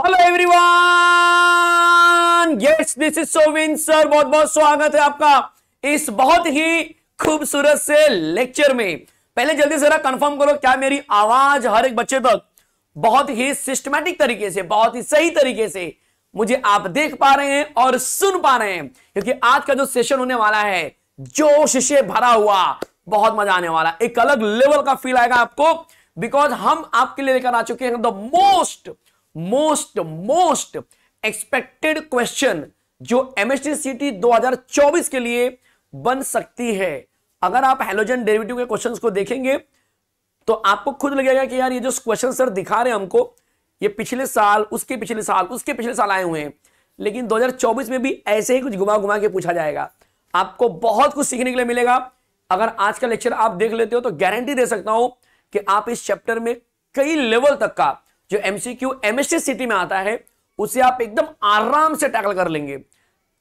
Hello everyone yes this is Sovin sir बहुत बहुत स्वागत है आपका इस बहुत ही खूबसूरत से लेक्चर में पहले जल्दी जरा कंफर्म करो क्या मेरी आवाज हर एक बच्चे तक बहुत ही सिस्टमैटिक तरीके से बहुत ही सही तरीके से मुझे आप देख पा रहे हैं और सुन पा रहे हैं क्योंकि आज का जो सेशन होने वाला है जोश से भरा हुआ बहुत मजा आने वाला एक अलग लेवल का फील आएगा आपको बिकॉज हम आपके लिए लेकर आ चुके हैं the most most most expected question जो एमएसटी सीटी 2024 के लिए बन सकती है अगर आप हेलोजन डेरिवेटिव के क्वेश्चंस को देखेंगे तो आपको खुद लगेगा कि यार ये जो क्वेश्चन सर दिखा रहे हैं हमको ये पिछले साल उसके पिछले साल उसके पिछले साल आए हुए हैं लेकिन 2024 में भी ऐसे ही कुछ घुमा घुमा के पूछा जाएगा आपको बहुत कुछ सीखने के लिए मिलेगा अगर आज का लेक्चर आप देख लेते हो तो गारंटी दे सकता हूं कि आप इस चैप्टर में कई लेवल तक का जो एमसीक्यू एमएससी सिटी में आता है उसे आप एकदम आराम से टैकल कर लेंगे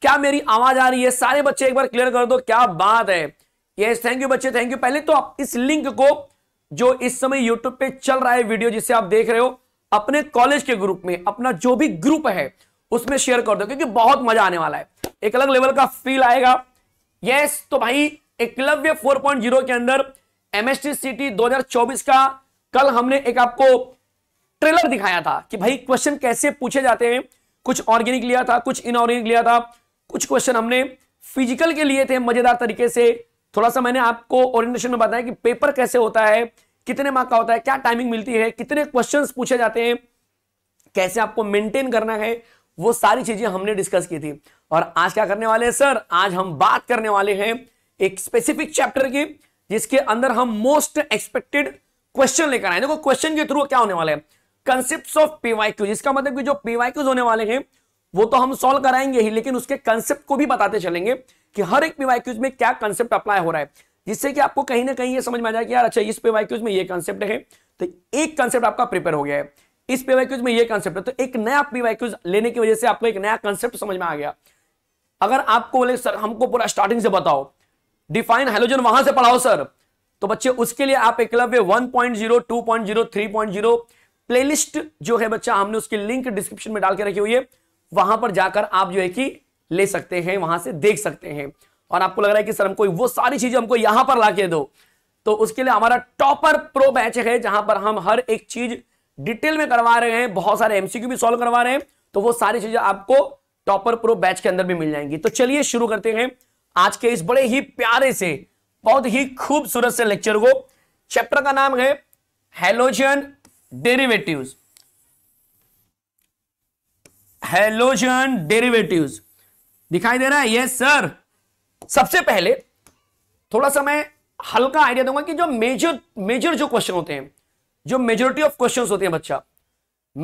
क्या मेरी आवाज आ रही है सारे बच्चे एक बार क्लियर कर दो क्या बात है यस थैंक यू बच्चे थैंक यू पहले तो आप इस लिंक को जो इस समय यूट्यूब पे चल रहा है वीडियो जिसे आप देख रहे हो अपने कॉलेज के ग्रुप में अपना जो भी ग्रुप है उसमें शेयर कर दो क्योंकि बहुत मजा आने वाला है एक अलग लेवल का फील आएगा यस तो भाई एकलव्य 4.0 के अंदर एमएसटी सिटी 2024 का कल हमने एक आपको ट्रेलर दिखाया था कि भाई क्वेश्चन कैसे पूछे जाते हैं कुछ ऑर्गेनिक लिया था कुछ इनऑर्गेनिक लिया था कुछ क्वेश्चन हमने फिजिकल के लिए थे मजेदार तरीके से थोड़ा सा मैंने आपको ओरिएंटेशन में बताया कि पेपर कैसे होता है कितने मार्क का होता है क्या टाइमिंग मिलती है कितने क्वेश्चंस पूछे जाते हैं कैसे आपको मेंटेन करना है वो सारी चीजें हमने डिस्कस की थी और आज क्या करने वाले हैं सर आज हम बात करने वाले हैं एक स्पेसिफिक चैप्टर की जिसके अंदर हम मोस्ट एक्सपेक्टेड क्वेश्चन लेकर आए देखो क्वेश्चन के थ्रू क्या होने वाला है कंसेप्ट ऑफ पीवाईक्यू इसका मतलब कि जो पीवाईक्यूज होने वाले हैं वो तो हम सोल्व कराएंगे ही लेकिन उसके कंसेप्ट को भी बताते चलेंगे कि हर एक पीवाईक्यूज में क्या कंसेप्ट अप्लाई हो रहा है जिससे कि आपको कहीं ना कहीं ये समझ में आ जाए कि यार अच्छा इस पीवाईक्यूज में ये कंसेप्ट है तो एक कंसेप्ट आपका प्रिपेयर हो गया है इस पीवाईक्यूज में ये कंसेप्ट है तो एक नया पीवाईक्यूज लेने की वजह से आपको एक नया कंसेप्ट समझ में आ गया अगर आपको बोले सर हमको पूरा स्टार्टिंग से बताओ डिफाइन हेलोजन वहां से पढ़ाओ सर तो बच्चे उसके लिए आप Eklavya three point zero playlist जो है बच्चा हमने उसकी लिंक डिस्क्रिप्शन में डाल के रखी हुई है वहां पर जाकर आप जो है कि ले सकते हैं वहां से देख सकते हैं और आपको लग रहा है कि सर हमको वो सारी चीजें हमको यहां पर ला के दो तो उसके लिए हमारा टॉपर प्रो बैच है जहां पर हम हर एक चीज डिटेल में करवा रहे हैं बहुत सारे एमसीक्यू भी सॉल्व करवा रहे हैं तो वो सारी चीजें आपको टॉपर प्रो बैच के अंदर भी मिल जाएंगी तो चलिए शुरू करते हैं आज के इस बड़े ही प्यारे से बहुत ही खूबसूरत से लेक्चर को चैप्टर का नाम है हेलोजन डेरिवेटिव हेलोजन डेरिवेटिव्स दिखाई दे रहा है यस सर सबसे पहले थोड़ा सा मैं हल्का आइडिया दूंगा कि जो मेजर मेजर जो क्वेश्चन होते हैं जो मेजोरिटी ऑफ क्वेश्चंस होते हैं बच्चा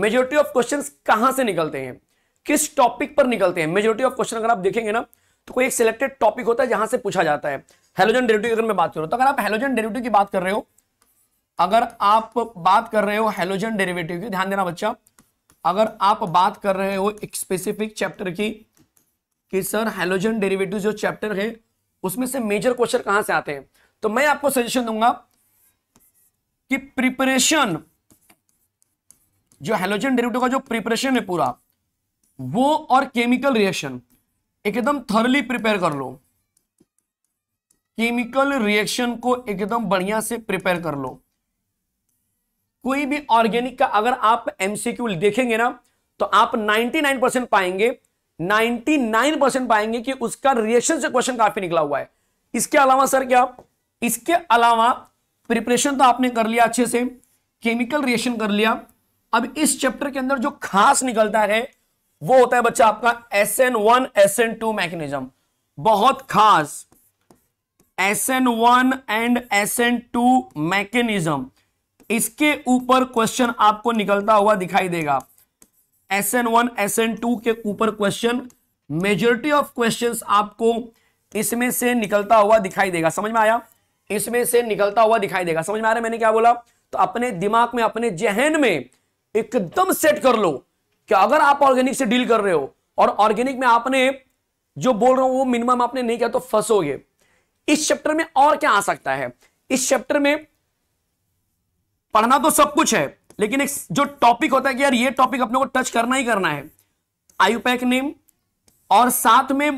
मेजोरिटी ऑफ क्वेश्चंस कहां से निकलते हैं किस टॉपिक पर निकलते हैं मेजोरिटी ऑफ क्वेश्चन अगर आप देखेंगे ना तो कोई एक सिलेक्टेड टॉपिक होता है जहां से पूछा जाता है हेलोजन डेरिवेटिव अगर मैं बात करूं तो अगर आप हेलोजन डेरिवेटिव की बात कर रहे हो अगर आप बात कर रहे हो हेलोजन डेरिवेटिव की ध्यान देना बच्चा अगर आप बात कर रहे हो एक स्पेसिफिक चैप्टर की कि सर हेलोजन डेरिवेटिव जो चैप्टर है उसमें से मेजर क्वेश्चन कहां से आते हैं तो मैं आपको सजेशन दूंगा कि प्रिपरेशन जो हेलोजन डेरिवेटिव का जो प्रिपरेशन है पूरा वो और केमिकल रिएक्शन एकदम थर्ली प्रिपेयर कर लो केमिकल रिएक्शन को एकदम बढ़िया से प्रिपेयर कर लो कोई भी ऑर्गेनिक का अगर आप एमसीक्यू देखेंगे ना तो आप 99 परसेंट पाएंगे 99 परसेंट पाएंगे कि उसका रिएक्शन से क्वेश्चन काफी निकला हुआ है इसके अलावा सर क्या इसके अलावा प्रिपरेशन तो आपने कर लिया अच्छे से केमिकल रिएक्शन कर लिया अब इस चैप्टर के अंदर जो खास निकलता है वो होता है बच्चा आपका S N one S N two mechanism बहुत खास S N one and S N two mechanism इसके ऊपर क्वेश्चन आपको निकलता हुआ दिखाई देगा S N one S N two के ऊपर क्वेश्चन मेजोरिटी ऑफ क्वेश्चन आपको इसमें से निकलता हुआ दिखाई देगा समझ में आया इसमें से निकलता हुआ दिखाई देगा समझ में आ रहा है मैंने क्या बोला तो अपने दिमाग में अपने जहन में एकदम सेट कर लो कि अगर आप ऑर्गेनिक से डील कर रहे हो और ऑर्गेनिक में आपने जो बोल रहा हूं वो मिनिमम आपने नहीं किया तो फंसोगे इस चैप्टर में और क्या आ सकता है इस चैप्टर में पढ़ना तो सब कुछ है लेकिन एक जो टॉपिक होता है कि यार ये टॉपिक अपने को टच करना ही करना है पैक नेम और साथ में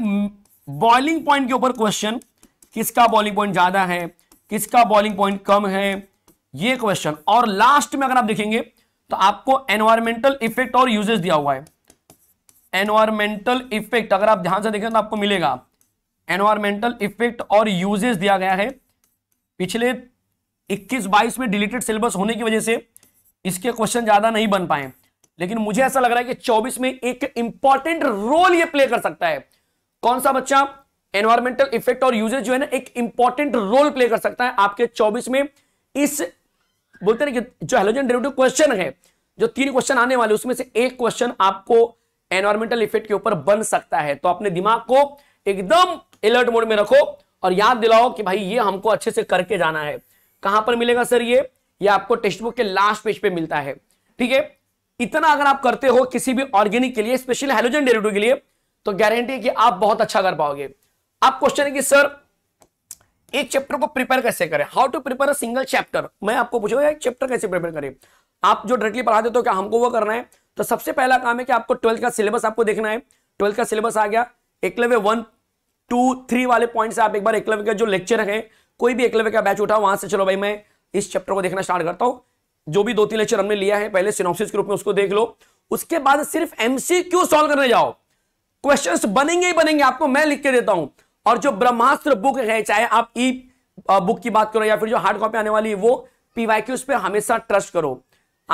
बॉइलिंग पॉइंट के ऊपर क्वेश्चन किसका बॉलिंग पॉइंट ज्यादा है किसका बॉलिंग पॉइंट कम है ये क्वेश्चन और लास्ट में अगर आप देखेंगे तो आपको एनवायरमेंटल इफेक्ट और यूजेस दिया हुआ है एनवायरमेंटल इफेक्ट अगर आप ध्यान से देखें तो आपको मिलेगा एनवायरमेंटल इफेक्ट और यूजेस दिया गया है पिछले इक्कीस बाईस में डिलीटेड सिलेबस होने की वजह से इसके क्वेश्चन ज्यादा नहीं बन पाए लेकिन मुझे ऐसा लग रहा है कि 24 में एक इंपॉर्टेंट रोल ये प्ले कर सकता है कौन सा बच्चा एनवायरमेंटल इफेक्ट और यूजेज जो है ना एक इंपॉर्टेंट रोल प्ले कर सकता है आपके 24 में इस बोलते ना कि जो हेलोजन डेरिवेटिव क्वेश्चन है जो तीन क्वेश्चन आने वाले उसमें से एक क्वेश्चन आपको एनवायरमेंटल इफेक्ट के ऊपर बन सकता है तो अपने दिमाग को एकदम अलर्ट मोड में रखो और याद दिलाओ कि भाई ये हमको अच्छे से करके जाना है कहां पर मिलेगा सर ये ये आपको टेक्स्ट बुक के लास्ट पेज पे मिलता है ठीक है इतना अगर आप करते हो किसी भी ऑर्गेनिक के लिए स्पेशल हेलोजन डेरिवेटिव के लिए तो गारंटी है कि आप बहुत अच्छा कर पाओगे अब क्वेश्चन है कि सर एक चैप्टर को प्रिपेयर कैसे करें how to prepare a single chapter मैं आपको पूछूंगा एक चैप्टर कैसे प्रिपेयर करें आप जो डायरेक्टली पढ़ा देते हो क्या हमको वो करना है तो सबसे पहला काम है कि आपको ट्वेल्थ का सिलेबस आपको देखना है ट्वेल्थ का सिलेबस आ गया एकलवे वन टू थ्री वाले पॉइंट से आप एक बार एकलव्य का जो लेक्चर है कोई भी एक लेवल का बैच उठा वहां से चलो भाई मैं इस चैप्टर को देखना स्टार्ट करता हूँ जो भी दो तीन लेक्चर हमने लिया है पहले सिनोप्सिस के रूप में उसको देख लो उसके बाद सिर्फ एमसीक्यू सॉल्व करने जाओ क्वेश्चन बनेंगे ही बनेंगे आपको मैं लिख के देता हूं और जो ब्रह्मास्त्र बुक है चाहे आप ई बुक की बात करो या फिर जो हार्ड कॉपी आने वाली है वो पीवाईक्यूज पे हमेशा ट्रस्ट करो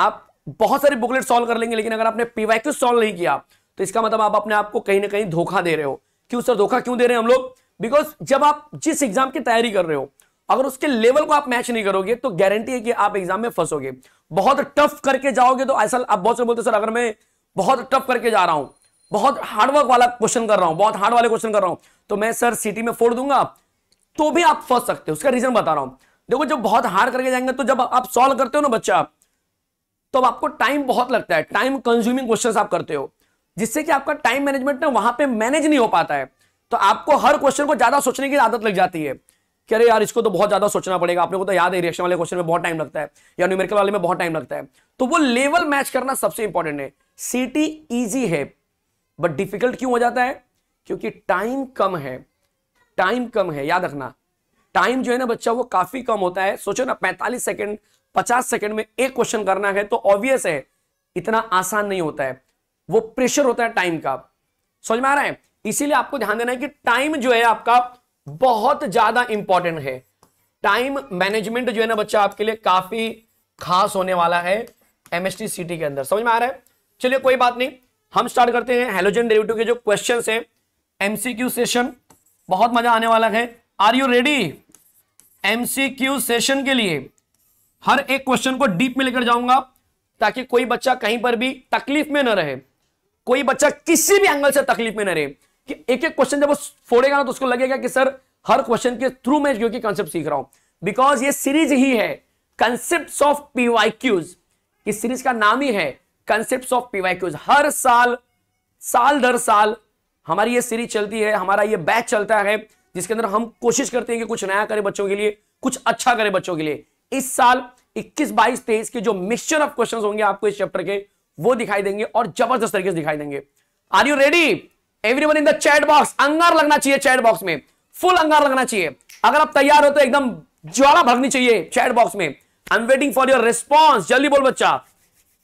आप बहुत सारी बुकलेट सॉल्व कर लेंगे लेकिन अगर आपने पीवाईक्यू सॉल्व नहीं किया तो इसका मतलब आप अपने आप को कहीं ना कहीं धोखा दे रहे हो क्यों सर धोखा क्यों दे रहे हैं हम लोग बिकॉज जब आप जिस एग्जाम की तैयारी कर रहे हो अगर उसके लेवल को आप मैच नहीं करोगे तो गारंटी है कि आप एग्जाम में फंसोगे बहुत टफ करके जाओगे तो ऐसा आप बहुत से बोलते सर अगर मैं बहुत टफ करके जा रहा हूं बहुत हार्डवर्क वाला क्वेश्चन कर रहा हूं बहुत हार्ड वाले क्वेश्चन कर रहा हूं तो मैं सर सिटी में फोड़ दूंगा तो भी आप फंस सकते हो उसका रीजन बता रहा हूं देखो जब बहुत हार्ड करके जाएंगे तो जब आप सॉल्व करते हो ना बच्चा तो आपको टाइम बहुत लगता है टाइम कंज्यूमिंग क्वेश्चन आप करते हो जिससे कि आपका टाइम मैनेजमेंट ना वहां पर मैनेज नहीं हो पाता है तो आपको हर क्वेश्चन को ज्यादा सोचने की आदत लग जाती है कि अरे यार इसको तो बहुत ज्यादा सोचना पड़ेगा आपने को तो याद है रिएक्शन वाले क्वेश्चन में बहुत टाइम लगता है या न्यूमेरिकल वाले में बहुत टाइम लगता है तो वो लेवल मैच करना सबसे इंपॉर्टेंट है सीटी ईजी है बट डिफिकल्ट क्यों हो जाता है क्योंकि टाइम कम है टाइम कम है याद रखना टाइम जो है ना बच्चा वो काफी कम होता है सोचो ना पैंतालीस सेकेंड पचास सेकंड में एक क्वेश्चन करना है तो ऑब्वियस है इतना आसान नहीं होता है वो प्रेशर होता है टाइम का समझ में आ रहा है इसीलिए आपको ध्यान देना है कि टाइम जो है आपका बहुत ज्यादा इंपॉर्टेंट है टाइम मैनेजमेंट जो है ना बच्चा आपके लिए काफी खास होने वाला है एमएसटी सिटी के अंदर समझ में आ रहा है चलिए कोई बात नहीं हम स्टार्ट करते हैं हेलोजन डेरिवेटिव के जो क्वेश्चन है एमसीक्यू सेशन बहुत मजा आने वाला है are you ready MCQ session के लिए हर एक क्वेश्चन को डीप में लेकर जाऊंगा ताकि कोई बच्चा कहीं पर भी तकलीफ में न रहे कोई बच्चा किसी भी एंगल से तकलीफ में न रहे कि एक एक क्वेश्चन जब वो फोड़ेगा ना तो उसको लगेगा कि सर हर क्वेश्चन के थ्रू मैं योगी कॉन्सेप्ट सीख रहा हूं बिकॉज ये सीरीज ही है कंसेप्ट ऑफ पीवाईक्यूज इस सीरीज का नाम ही है कंसेप्ट ऑफ पीवाईक्यूज हर साल साल दर साल हमारी ये सीरीज चलती है हमारा ये बैच चलता है जिसके अंदर हम कोशिश करते हैं कि कुछ नया करें बच्चों के लिए कुछ अच्छा करें बच्चों के लिए इस साल 21, 22, 23 के जो मिक्सचर ऑफ क्वेश्चंस होंगे आपको इस चैप्टर के वो दिखाई देंगे और जबरदस्त तरीके से दिखाई देंगे are you ready everyone in the chat box अंगार लगना चाहिए चैट बॉक्स में फुल अंगार लगना चाहिए अगर आप तैयार हो तो एकदम ज्वाला भरनी चाहिए चैट बॉक्स में I am waiting for your response जल्दी बोल बच्चा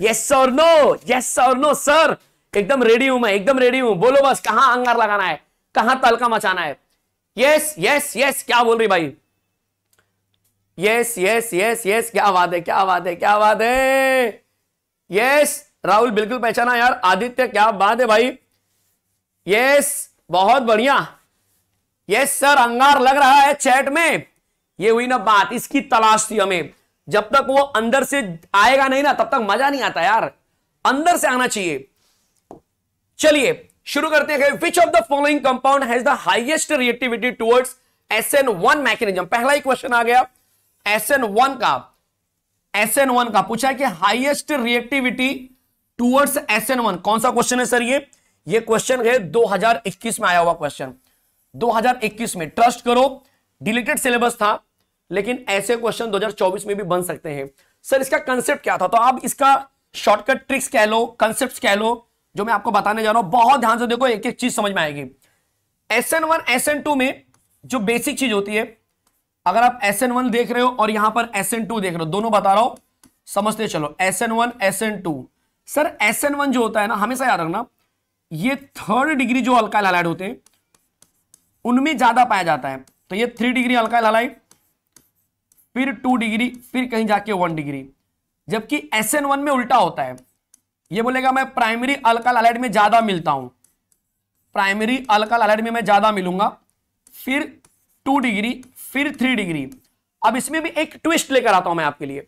यस और नो यस और नो सर एकदम रेडी हूं मैं एकदम रेडी हूं बोलो बस कहां अंगार लगाना है कहां तलका मचाना है यस यस यस क्या बोल रही भाई यस यस यस यस क्या बात है क्या बात है क्या बात है यस राहुल बिल्कुल पहचाना यार आदित्य क्या बात है भाई यस बहुत बढ़िया यस सर अंगार लग रहा है चैट में ये हुई ना बात इसकी तलाश थी हमें जब तक वो अंदर से आएगा नहीं ना तब तक मजा नहीं आता यार अंदर से आना चाहिए चलिए शुरू करते हैं which of the following compound has the highest reactivity towards S N one mechanism पहला ही क्वेश्चन आ गया एस एन वन का एस एन वन का पूछा है कि highest reactivity towards S N one कौन सा क्वेश्चन है सर ये ये क्वेश्चन है 2021 में आया हुआ क्वेश्चन 2021 में ट्रस्ट करो डिलीटेड सिलेबस था लेकिन ऐसे क्वेश्चन 2024 में भी बन सकते हैं सर इसका कंसेप्ट क्या था तो आप इसका शॉर्टकट ट्रिक्स कह लो कंसेप्ट कह लो जो मैं आपको बताने जा रहा हूं बहुत ध्यान से देखो एक एक चीज समझ में आएगी S N one S N two में जो बेसिक चीज होती है अगर आप एस एन वन देख रहे हो और यहां पर एस एन टू देख रहे हो दोनों बता रहा हूं समझते चलो S N one S N two sir S N one जो होता है ना हमेशा याद रखना ये थर्ड डिग्री जो अल्काइल हलाइड होते हैं उनमें ज्यादा पाया जाता है तो ये थ्री डिग्री अल्काइल हलाइड फिर टू डिग्री फिर कहीं जाके वन डिग्री जबकि एस एन वन में उल्टा होता है ये बोलेगा मैं प्राइमरी अल्काइल हलाइड में ज्यादा मिलता हूं प्राइमरी अल्काइल हलाइड में मैं ज्यादा मिलूंगा फिर टू डिग्री फिर थ्री डिग्री अब इसमें भी एक ट्विस्ट लेकर आता हूं मैं आपके लिए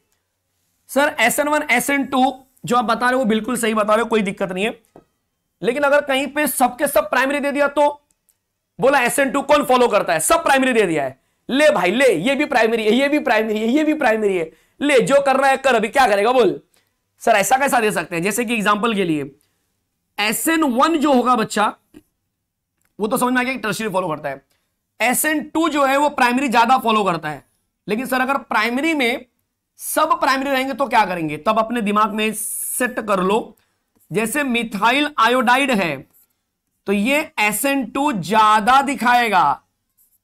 sir S N one S N two जो आप बता रहे हो बिल्कुल सही बता रहे हो कोई दिक्कत नहीं है लेकिन अगर कहीं पे सबके सब प्राइमरी दे दिया तो बोला एस एन टू कौन फॉलो करता है सब प्राइमरी दे दिया है ले भाई ले ये भी प्राइमरी है ये भी प्राइमरी है ये भी प्राइमरी है ले जो करना है कर अभी क्या करेगा बोल सर ऐसा कैसा दे सकते हैं जैसे कि एग्जाम्पल के लिए एस एन वन जो होगा बच्चा वो तो समझ में आ गया कि फॉलो करता है एस एन टू जो है वो प्राइमरी ज्यादा फॉलो करता है लेकिन सर अगर प्राइमरी में सब प्राइमरी रहेंगे तो क्या करेंगे तब अपने दिमाग में सेट कर लो जैसे मिथाइल आयोडाइड है तो ये SN2 ज्यादा दिखाएगा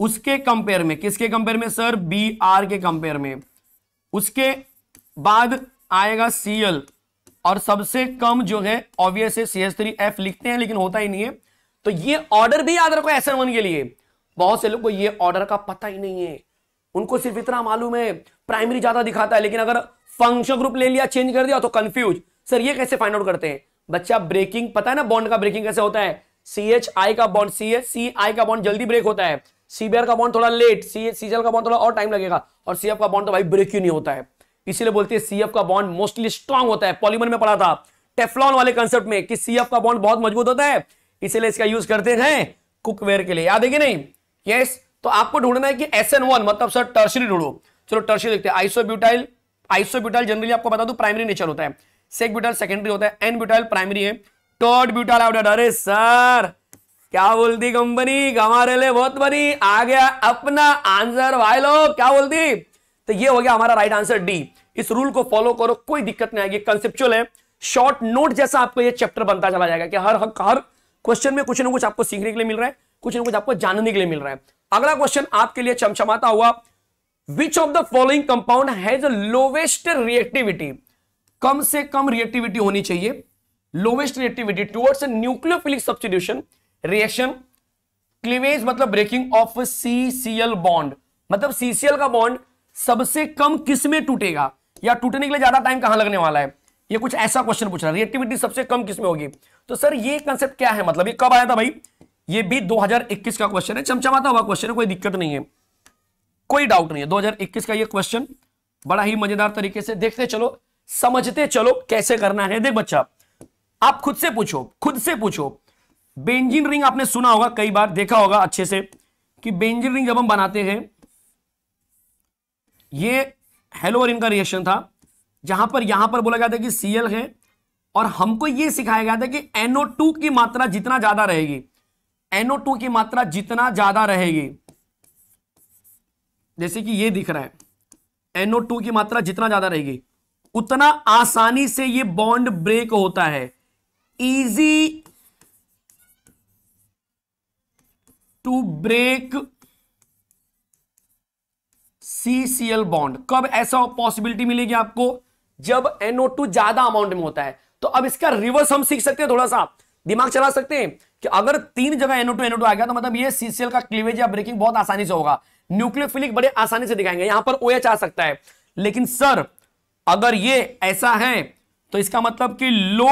उसके कंपेयर में किसके कंपेयर में सर बी आर के कंपेयर में उसके बाद आएगा Cl और सबसे कम जो है ऑब्वियस है सी एस थ्री एफ लिखते हैं लेकिन होता ही नहीं है तो ये ऑर्डर भी याद रखो एस एन वन के लिए बहुत से लोग को ये ऑर्डर का पता ही नहीं है उनको सिर्फ इतना मालूम है प्राइमरी ज्यादा दिखाता है लेकिन अगर फंक्शन ग्रुप ले लिया चेंज कर दिया तो कंफ्यूज सर ये कैसे फाइंड आउट करते हैं बच्चा ब्रेकिंग पता है ना बॉन्ड का ब्रेकिंग कैसे होता है सी एच आई का बॉन्ड सी एच सी आई का बॉन्ड जल्दी ब्रेक होता है सीबीआर का बॉन्ड थोड़ा लेट सी एच सीजल का बॉन्ड थोड़ा और टाइम लगेगा और सीएफ का बॉन्ड तो भाई ब्रेक ही नहीं होता है इसीलिए बोलते हैं सीएफ का बॉन्ड मोस्टली स्ट्रॉन्ग होता है पॉलीमर में पढ़ा था टेफलॉन वाले कंसेप्ट में कि सीएफ का बॉन्ड बहुत मजबूत होता है इसीलिए इसका यूज करते हैं कुकवेयर के लिए याद है कि नहीं यस तो आपको ढूंढना है कि एस एन वन मतलब सर टर्सरी ढूंढो चलो टर्सरी देखते हैं आइसोब्यूटाइल आइसोब्यूटाइल जनरली आपको बता दूं प्राइमरी नेचर होता है सेक ब्यूटाइल सेकेंडरी होता है एन ब्यूटाइल प्राइमरी है टॉट ब्यूटाइल आउटेट अरे सर क्या बोलती कंपनी हमारे लिए बहुत बनी आ गया अपना आंसर भाई लोग क्या बोलती तो ये हो गया हमारा राइट आंसर डी इस रूल को फॉलो करो कोई दिक्कत नहीं आएगी कंसेप्चुअल है शॉर्ट नोट जैसा आपको ये चैप्टर बनता चला जाएगा कि हर हर क्वेश्चन में कुछ ना कुछ आपको सीखने के लिए मिल रहा है कुछ ना कुछ आपको जानने के लिए मिल रहा है अगला क्वेश्चन आपके लिए चमचमाता हुआ which of the following compound has lowest reactivity कम से कम रिएक्टिविटी होनी चाहिए lowest reactivity towards nucleophilic substitution reaction cleavage मतलब ब्रेकिंग ऑफ सीसीएल बॉन्ड मतलब सीसीएल का बॉन्ड सबसे कम किस में टूटेगा या टूटने के लिए ज्यादा टाइम कहां लगने वाला है ये कुछ ऐसा क्वेश्चन पूछ रहा है रिएक्टिविटी सबसे कम किस में होगी तो सर ये कंसेप्ट क्या है मतलब ये कब आया था भाई ये भी 2021 का क्वेश्चन है चमचमाता हुआ क्वेश्चन है कोई दिक्कत नहीं है कोई डाउट नहीं है 2021 का ये क्वेश्चन बड़ा ही मजेदार तरीके से देखते चलो समझते चलो कैसे करना है देख बच्चा आप खुद से पूछो खुद से पूछो बेंजिन रिंग आपने सुना होगा कई बार देखा होगा अच्छे से कि बेंजिन रिंग जब हम बनाते हैं ये हेलो रिंग का रिएक्शन था जहां पर यहां पर बोला गया था कि सीएल है और हमको ये सिखाया गया था कि एनओ टू की मात्रा जितना ज्यादा रहेगी एनओ टू की मात्रा जितना ज्यादा रहेगी जैसे कि ये दिख रहा है एनओ टू की मात्रा जितना ज्यादा रहेगी उतना आसानी से ये बॉन्ड ब्रेक होता है easy to break CCl bond कब ऐसा पॉसिबिलिटी मिलेगी आपको जब NO2 ज्यादा अमाउंट में होता है तो अब इसका रिवर्स हम सीख सकते हैं थोड़ा सा दिमाग चला सकते हैं कि अगर तीन जगह NO2 NO2 आ गया तो मतलब ये सीसीएल का क्लीवेज या ब्रेकिंग बहुत आसानी से होगा न्यूक्लियोफिलिक बड़े आसानी से दिखाएंगे यहां पर OH आ सकता है लेकिन सर अगर ये ऐसा है तो इसका मतलब कि low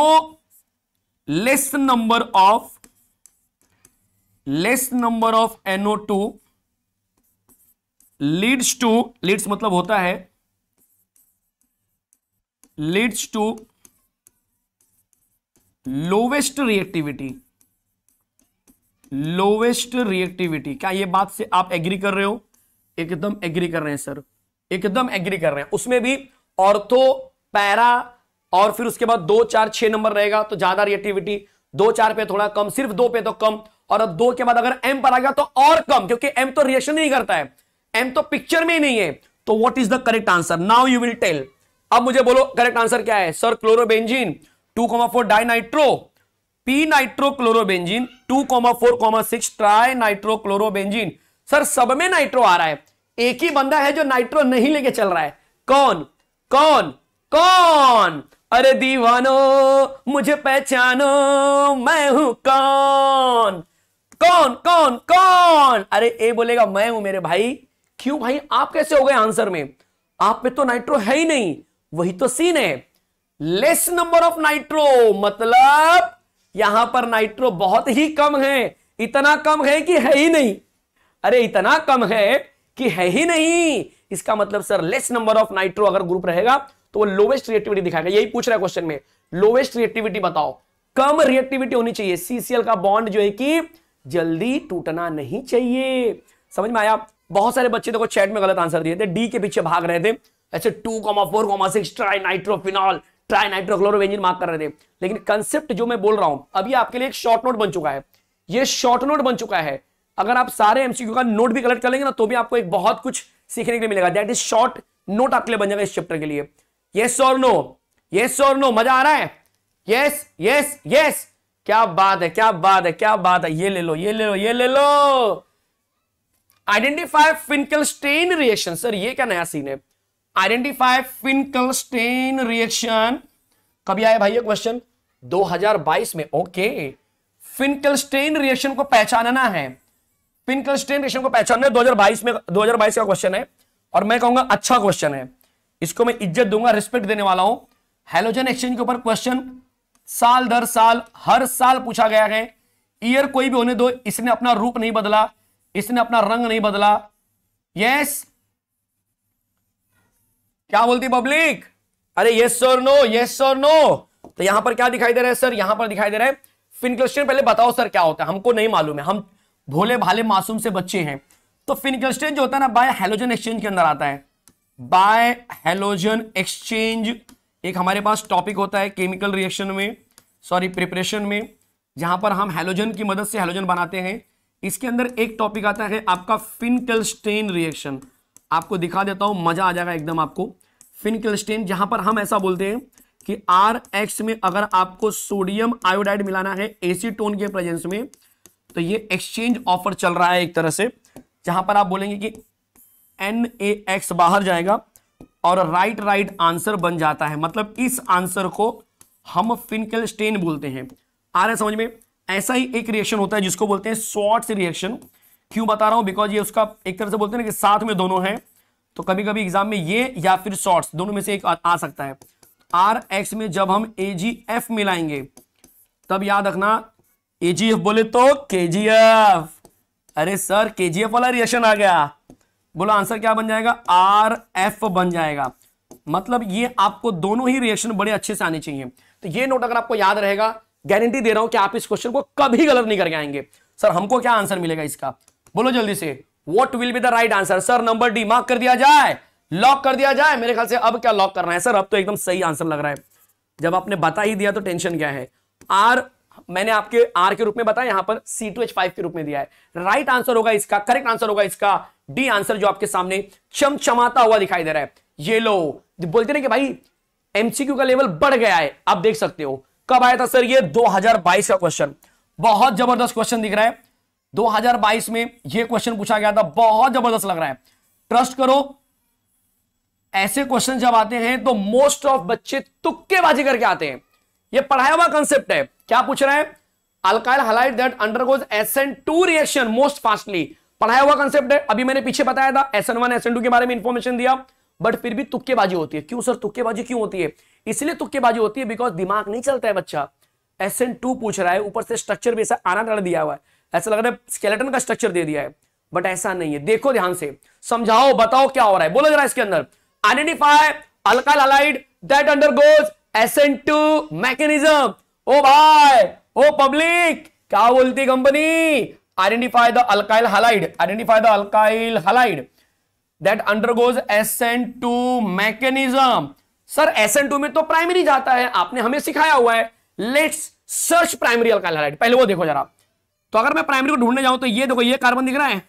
less number of less number of NO two leads to leads मतलब होता है leads to lowest reactivity lowest reactivity क्या ये बात से आप एग्री कर रहे हो एकदम एग्री कर रहे हैं सर एकदम एग्री कर रहे हैं उसमें भी ऑर्थो पैरा और फिर उसके बाद दो चार छह नंबर रहेगा तो ज्यादा रिएक्टिविटी दो चार पे थोड़ा कम सिर्फ दो पे तो कम और अब दो के बाद अगर एम पर आ गया तो और कम क्योंकि एम तो रिएक्शन नहीं करता है एम तो पिक्चर में ही नहीं है तो what is the correct answer now you will tell अब मुझे बोलो करेक्ट आंसर क्या है sir chlorobenzene 2.4 nitro P nitro chlorobenzene six tri nitro chlorobenzene sir सब में नाइट्रो आ रहा है एक ही बंदा है जो नाइट्रो नहीं लेके चल रहा है कौन कौन कौन अरे दीवानो मुझे पहचानो मैं हूं कौन कौन कौन कौन अरे ए बोलेगा मैं हूं मेरे भाई क्यों भाई आप कैसे हो गए आंसर में आप पे तो नाइट्रो है ही नहीं वही तो सीन है लेस नंबर ऑफ नाइट्रो मतलब यहां पर नाइट्रो बहुत ही कम है इतना कम है कि है ही नहीं अरे इतना कम है कि है ही नहीं इसका मतलब sir less number of nitro अगर ग्रुप रहेगा तो वो लोवेस्ट रिएक्टिविटी दिखाएगा यही पूछ रहा है क्वेश्चन में लोवेस्ट रिएक्टिविटी बताओ कम रिएक्टिविटी होनी चाहिए सीसीएल का बॉन्ड जो है कि जल्दी टूटना नहीं चाहिए समझ में आया बहुत सारे बच्चे देखो चैट में गलत आंसर दिए थे डी के पीछे भाग रहे थे ऐसे two comma four comma six tri nitrophenol tri nitrochloro mark कर रहे थे लेकिन कंसेप्ट जो मैं बोल रहा हूं अभी आपके लिए एक शॉर्ट नोट बन चुका है ये शॉर्ट नोट बन चुका है अगर आप सारे एमसीक्यू का नोट भी कलेक्ट कर लेंगे ना तो भी आपको एक बहुत कुछ सीखने के लिए मिलेगा दैट इज शॉर्ट नोट आपके लिए बन जाएगा इस चैप्टर के लिए यस और नो यस और नो मजा आ रहा है यस यस यस क्या बात है क्या बात है क्या बात है ये ले लो ये ले लो ये ले लो identify Finkelstein reaction sir ये क्या नया सीन है आइडेंटिफाई फिनकल स्टेन रिएक्शन कभी आया भाई ये क्वेश्चन 2022 में ओके फिनकल स्टेन रिएक्शन को पहचानना है पिन स्ट्रेन रेशियो को पहचानना दो हजार बाईस में दो हजार बाईस का क्वेश्चन है और मैं कहूंगा अच्छा क्वेश्चन है इसको मैं इज्जत दूंगा रिस्पेक्ट देने वाला हूं हेलोजन एक्सचेंज के ऊपर क्वेश्चन साल दर साल हर साल पूछा गया है ईयर कोई भी होने दो इसने अपना रूप नहीं बदला इसने अपना रंग नहीं बदला यस क्या बोलती पब्लिक अरे yes sir no yes sir no तो यहां पर क्या दिखाई दे रहा है सर यहां पर दिखाई दे रहा है फिनक्लस्टन पहले बताओ सर क्या होता है हमको नहीं मालूम है हम भोले भाले मासूम से बच्चे हैं तो फिनकलस्टेन जो होता है ना बाय हेलोजन एक्सचेंज के अंदर आता है बाय हेलोजन एक्सचेंज एक हमारे पास टॉपिक होता है केमिकल रिएक्शन में सॉरी प्रिपरेशन में जहां पर हम हेलोजन की मदद से हेलोजन बनाते हैं इसके अंदर एक टॉपिक आता है आपका फिनकलस्टेन रिएक्शन आपको दिखा देता हूं मजा आ जाएगा एकदम आपको फिनकलस्टेन जहां पर हम ऐसा बोलते हैं कि आर एक्स में अगर आपको सोडियम आयोडाइड मिलाना है एसीटोन के प्रेजेंस में तो ये एक्सचेंज ऑफर चल रहा है एक तरह से जहां पर आप बोलेंगे कि एन ए एक्स बाहर जाएगा और राइट राइट आंसर बन जाता है मतलब इस आंसर को हम स्टेन बोलते हैं आ रहे समझ में ऐसा ही एक रिएक्शन होता है जिसको बोलते हैं शॉर्ट रिएक्शन क्यों बता रहा हूं बिकॉज ये उसका एक तरह से बोलते हैं ना कि साथ में दोनों हैं तो कभी कभी एग्जाम में ये या फिर शॉर्ट्स दोनों में से एक आ, आ सकता है आर एक्स में जब हम ए जी एफ मिलाएंगे तब याद रखना एजीएफ बोले तो केजीएफ अरे सर केजीएफ वाला रिएक्शन आ गया बोलो आंसर क्या बन जाएगा आर एफ बन जाएगा मतलब ये आपको दोनों ही रिएक्शन बड़े अच्छे से आने चाहिए तो ये नोट अगर आपको याद रहेगा गारंटी दे रहा हूं कि आप इस क्वेश्चन को कभी गलत नहीं करके आएंगे सर हमको क्या आंसर मिलेगा इसका बोलो जल्दी से what will be the right answer sir number D mark कर दिया जाए लॉक कर दिया जाए मेरे ख्याल से अब क्या लॉक करना है सर अब तो एकदम सही आंसर लग रहा है जब आपने बता ही दिया तो टेंशन क्या है आर मैंने आपके आर के रूप में बताया यहां पर सी टू एच फाइव के रूप में दिया है राइट आंसर होगा इसका करेक्ट आंसर होगा इसका डी आंसर जो आपके सामने चमचमाता हुआ दिखाई दे रहा है ये लो बोलते ना कि भाई एमसीक्यू का लेवल बढ़ गया है आप देख सकते हो कब आया था सर ये 2022 का क्वेश्चन बहुत जबरदस्त क्वेश्चन दिख रहा है 2022 में यह क्वेश्चन पूछा गया था बहुत जबरदस्त लग रहा है ट्रस्ट करो ऐसे क्वेश्चन जब आते हैं तो मोस्ट ऑफ बच्चे तुक्केबाजी करके आते हैं यह पढ़ाया हुआ कंसेप्ट है क्या पूछ रहा है alkyl halide that undergoes SN two reaction most fastly पढ़ाया हुआ कंसेप्ट है अभी मैंने पीछे बताया था एसएन वन एसएन टू के बारे में इंफॉर्मेशन दिया बट फिर भी तुक्केबाजी होती है क्यों सर तुक्केबाजी क्यों होती है इसलिए तुक्केबाजी होती है बिकॉज दिमाग नहीं चलता है बच्चा एसएन टू पूछ रहा है ऊपर से स्ट्रक्चर भी ऐसा आना डाल दिया हुआ है ऐसा लग रहा है स्केलेटन का स्ट्रक्चर दे दिया है बट ऐसा नहीं है देखो ध्यान से समझाओ बताओ क्या हो रहा है बोलो जरा इसके अंदर identify alkyl halide that undergoes SN two mechanism ओ भाई ओ पब्लिक क्या बोलती company identify the alkyl halide identify the alkyl halide that undergoes N two mechanism sir N two में तो प्राइमरी जाता है आपने हमें सिखाया हुआ है let's search primary alkyl halide पहले वो देखो जरा तो अगर मैं प्राइमरी को ढूंढने जाऊं तो ये देखो ये कार्बन दिख रहा है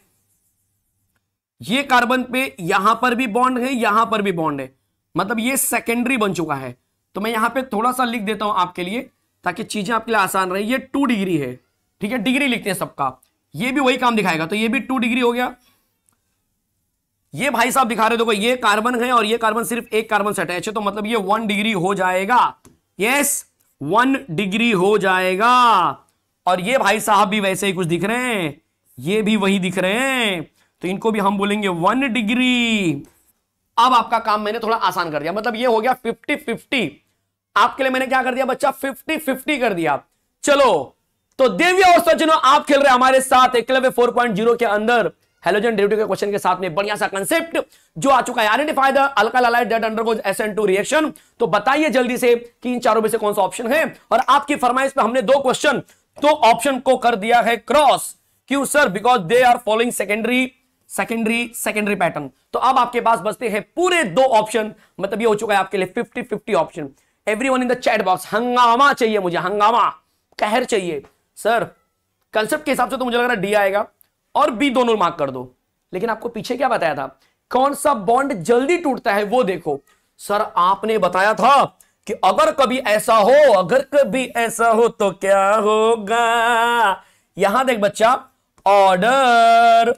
ये कार्बन पे यहां पर भी बॉन्ड है यहां पर भी बॉन्ड है मतलब ये सेकेंडरी बन चुका है तो मैं यहां पे थोड़ा सा लिख देता हूं आपके लिए ताकि चीजें आपके लिए आसान रहे ये टू डिग्री है ठीक है डिग्री लिखते हैं सबका ये भी वही काम दिखाएगा तो ये भी टू डिग्री हो गया ये भाई साहब दिखा रहे देखो ये कार्बन है और ये कार्बन सिर्फ एक कार्बन से अटैच है अच्छा, तो मतलब ये वन डिग्री हो जाएगा यस वन डिग्री हो जाएगा और ये भाई साहब भी वैसे ही कुछ दिख रहे हैं ये भी वही दिख रहे हैं तो इनको भी हम बोलेंगे वन डिग्री अब आपका काम मैंने थोड़ा आसान कर दिया मतलब ये हो गया फिफ्टी फिफ्टी आपके लिए मैंने क्या कर दिया बच्चा फिफ्टी फिफ्टी कर दिया चलो तो दिव्य और सज्जनों आप खेल रहे हमारे साथ एकलव्य 4.0 के अंदर हेलोजन डेरिवेटिव के क्वेश्चन के साथ में बढ़िया सा कंसेप्ट जो आ चुका है identify the alkyl halide that undergoes SN two reaction तो बताइए जल्दी से कि इन चारों में से कौन सा ऑप्शन है और आपकी फरमाइश पे हमने दो क्वेश्चन तो ऑप्शन को कर दिया है क्रॉस क्यों sir because they are following secondary secondary secondary pattern तो अब आपके पास बचते हैं पूरे दो ऑप्शन मतलब ये हो चुका है आपके लिए fifty fifty option everyone in the chat box हंगामा चाहिए मुझे हंगामा कहर चाहिए सर कंसेप्ट के हिसाब से तो मुझे लग रहा है डी आएगा और बी दोनों मार्क कर दो लेकिन आपको पीछे क्या बताया था कौन सा बॉन्ड जल्दी टूटता है वो देखो सर आपने बताया था कि अगर कभी ऐसा हो अगर कभी ऐसा हो तो क्या होगा यहां देख बच्चा ऑर्डर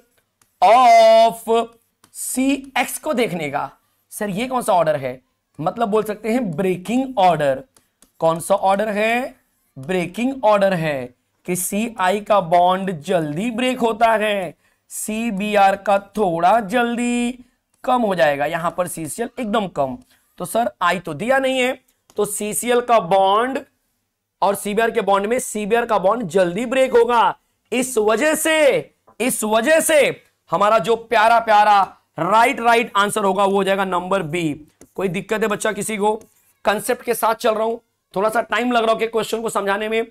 ऑफ सी एक्स को देखने का सर ये कौन सा ऑर्डर है मतलब बोल सकते हैं ब्रेकिंग ऑर्डर कौन सा ऑर्डर है ब्रेकिंग ऑर्डर है कि सी आई का बॉन्ड जल्दी ब्रेक होता है सी बी आर का थोड़ा जल्दी कम हो जाएगा यहां पर सीसीएल एकदम कम तो सर आई तो दिया नहीं है तो सी सी एल का बॉन्ड और सीबीआर के बॉन्ड में सीबीआर का बॉन्ड जल्दी ब्रेक होगा इस वजह से इस वजह से हमारा जो प्यारा प्यारा राइट राइट आंसर होगा वो हो जाएगा नंबर बी कोई दिक्कत है बच्चा किसी को कंसेप्ट के साथ चल रहा हूं थोड़ा सा टाइम लग रहा हूं क्वेश्चन को समझाने में